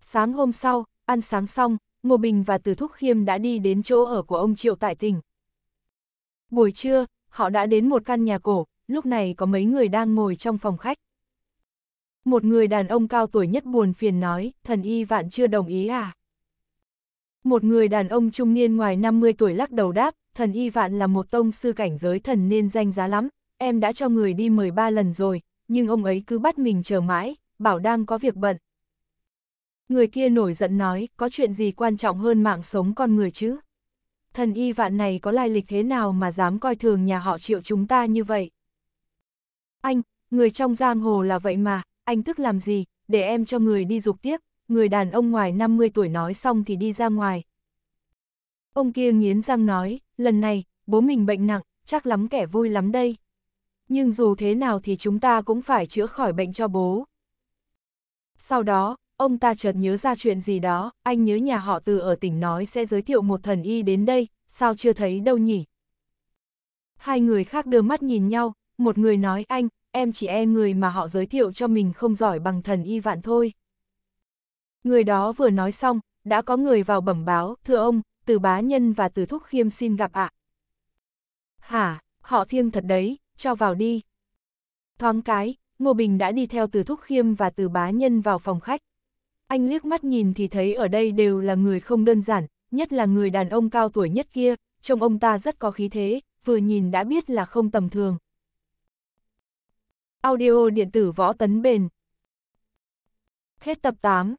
Sáng hôm sau, ăn sáng xong, Ngô Bình và Từ Thúc Khiêm đã đi đến chỗ ở của ông Triệu tại tỉnh. Buổi trưa, họ đã đến một căn nhà cổ, lúc này có mấy người đang ngồi trong phòng khách. Một người đàn ông cao tuổi nhất buồn phiền nói, thần y vạn chưa đồng ý à? Một người đàn ông trung niên ngoài 50 tuổi lắc đầu đáp, thần y vạn là một tông sư cảnh giới thần nên danh giá lắm, em đã cho người đi 13 lần rồi, nhưng ông ấy cứ bắt mình chờ mãi, bảo đang có việc bận. Người kia nổi giận nói, có chuyện gì quan trọng hơn mạng sống con người chứ? Thần y vạn này có lai lịch thế nào mà dám coi thường nhà họ triệu chúng ta như vậy? Anh, người trong giang hồ là vậy mà, anh thức làm gì, để em cho người đi dục tiếp, người đàn ông ngoài 50 tuổi nói xong thì đi ra ngoài. Ông kia nghiến răng nói, lần này, bố mình bệnh nặng, chắc lắm kẻ vui lắm đây. Nhưng dù thế nào thì chúng ta cũng phải chữa khỏi bệnh cho bố. Sau đó, ông ta chợt nhớ ra chuyện gì đó, anh nhớ nhà họ từ ở tỉnh nói sẽ giới thiệu một thần y đến đây, sao chưa thấy đâu nhỉ? Hai người khác đưa mắt nhìn nhau, một người nói anh, em chỉ e người mà họ giới thiệu cho mình không giỏi bằng thần y vạn thôi. Người đó vừa nói xong, đã có người vào bẩm báo, thưa ông, từ bá nhân và từ thúc khiêm xin gặp ạ. À. Hả, họ thiêng thật đấy, cho vào đi. Thoáng cái, Ngô Bình đã đi theo từ thúc khiêm và từ bá nhân vào phòng khách. Anh liếc mắt nhìn thì thấy ở đây đều là người không đơn giản, nhất là người đàn ông cao tuổi nhất kia, trông ông ta rất có khí thế, vừa nhìn đã biết là không tầm thường. Audio điện tử võ tấn bền. Hết tập 8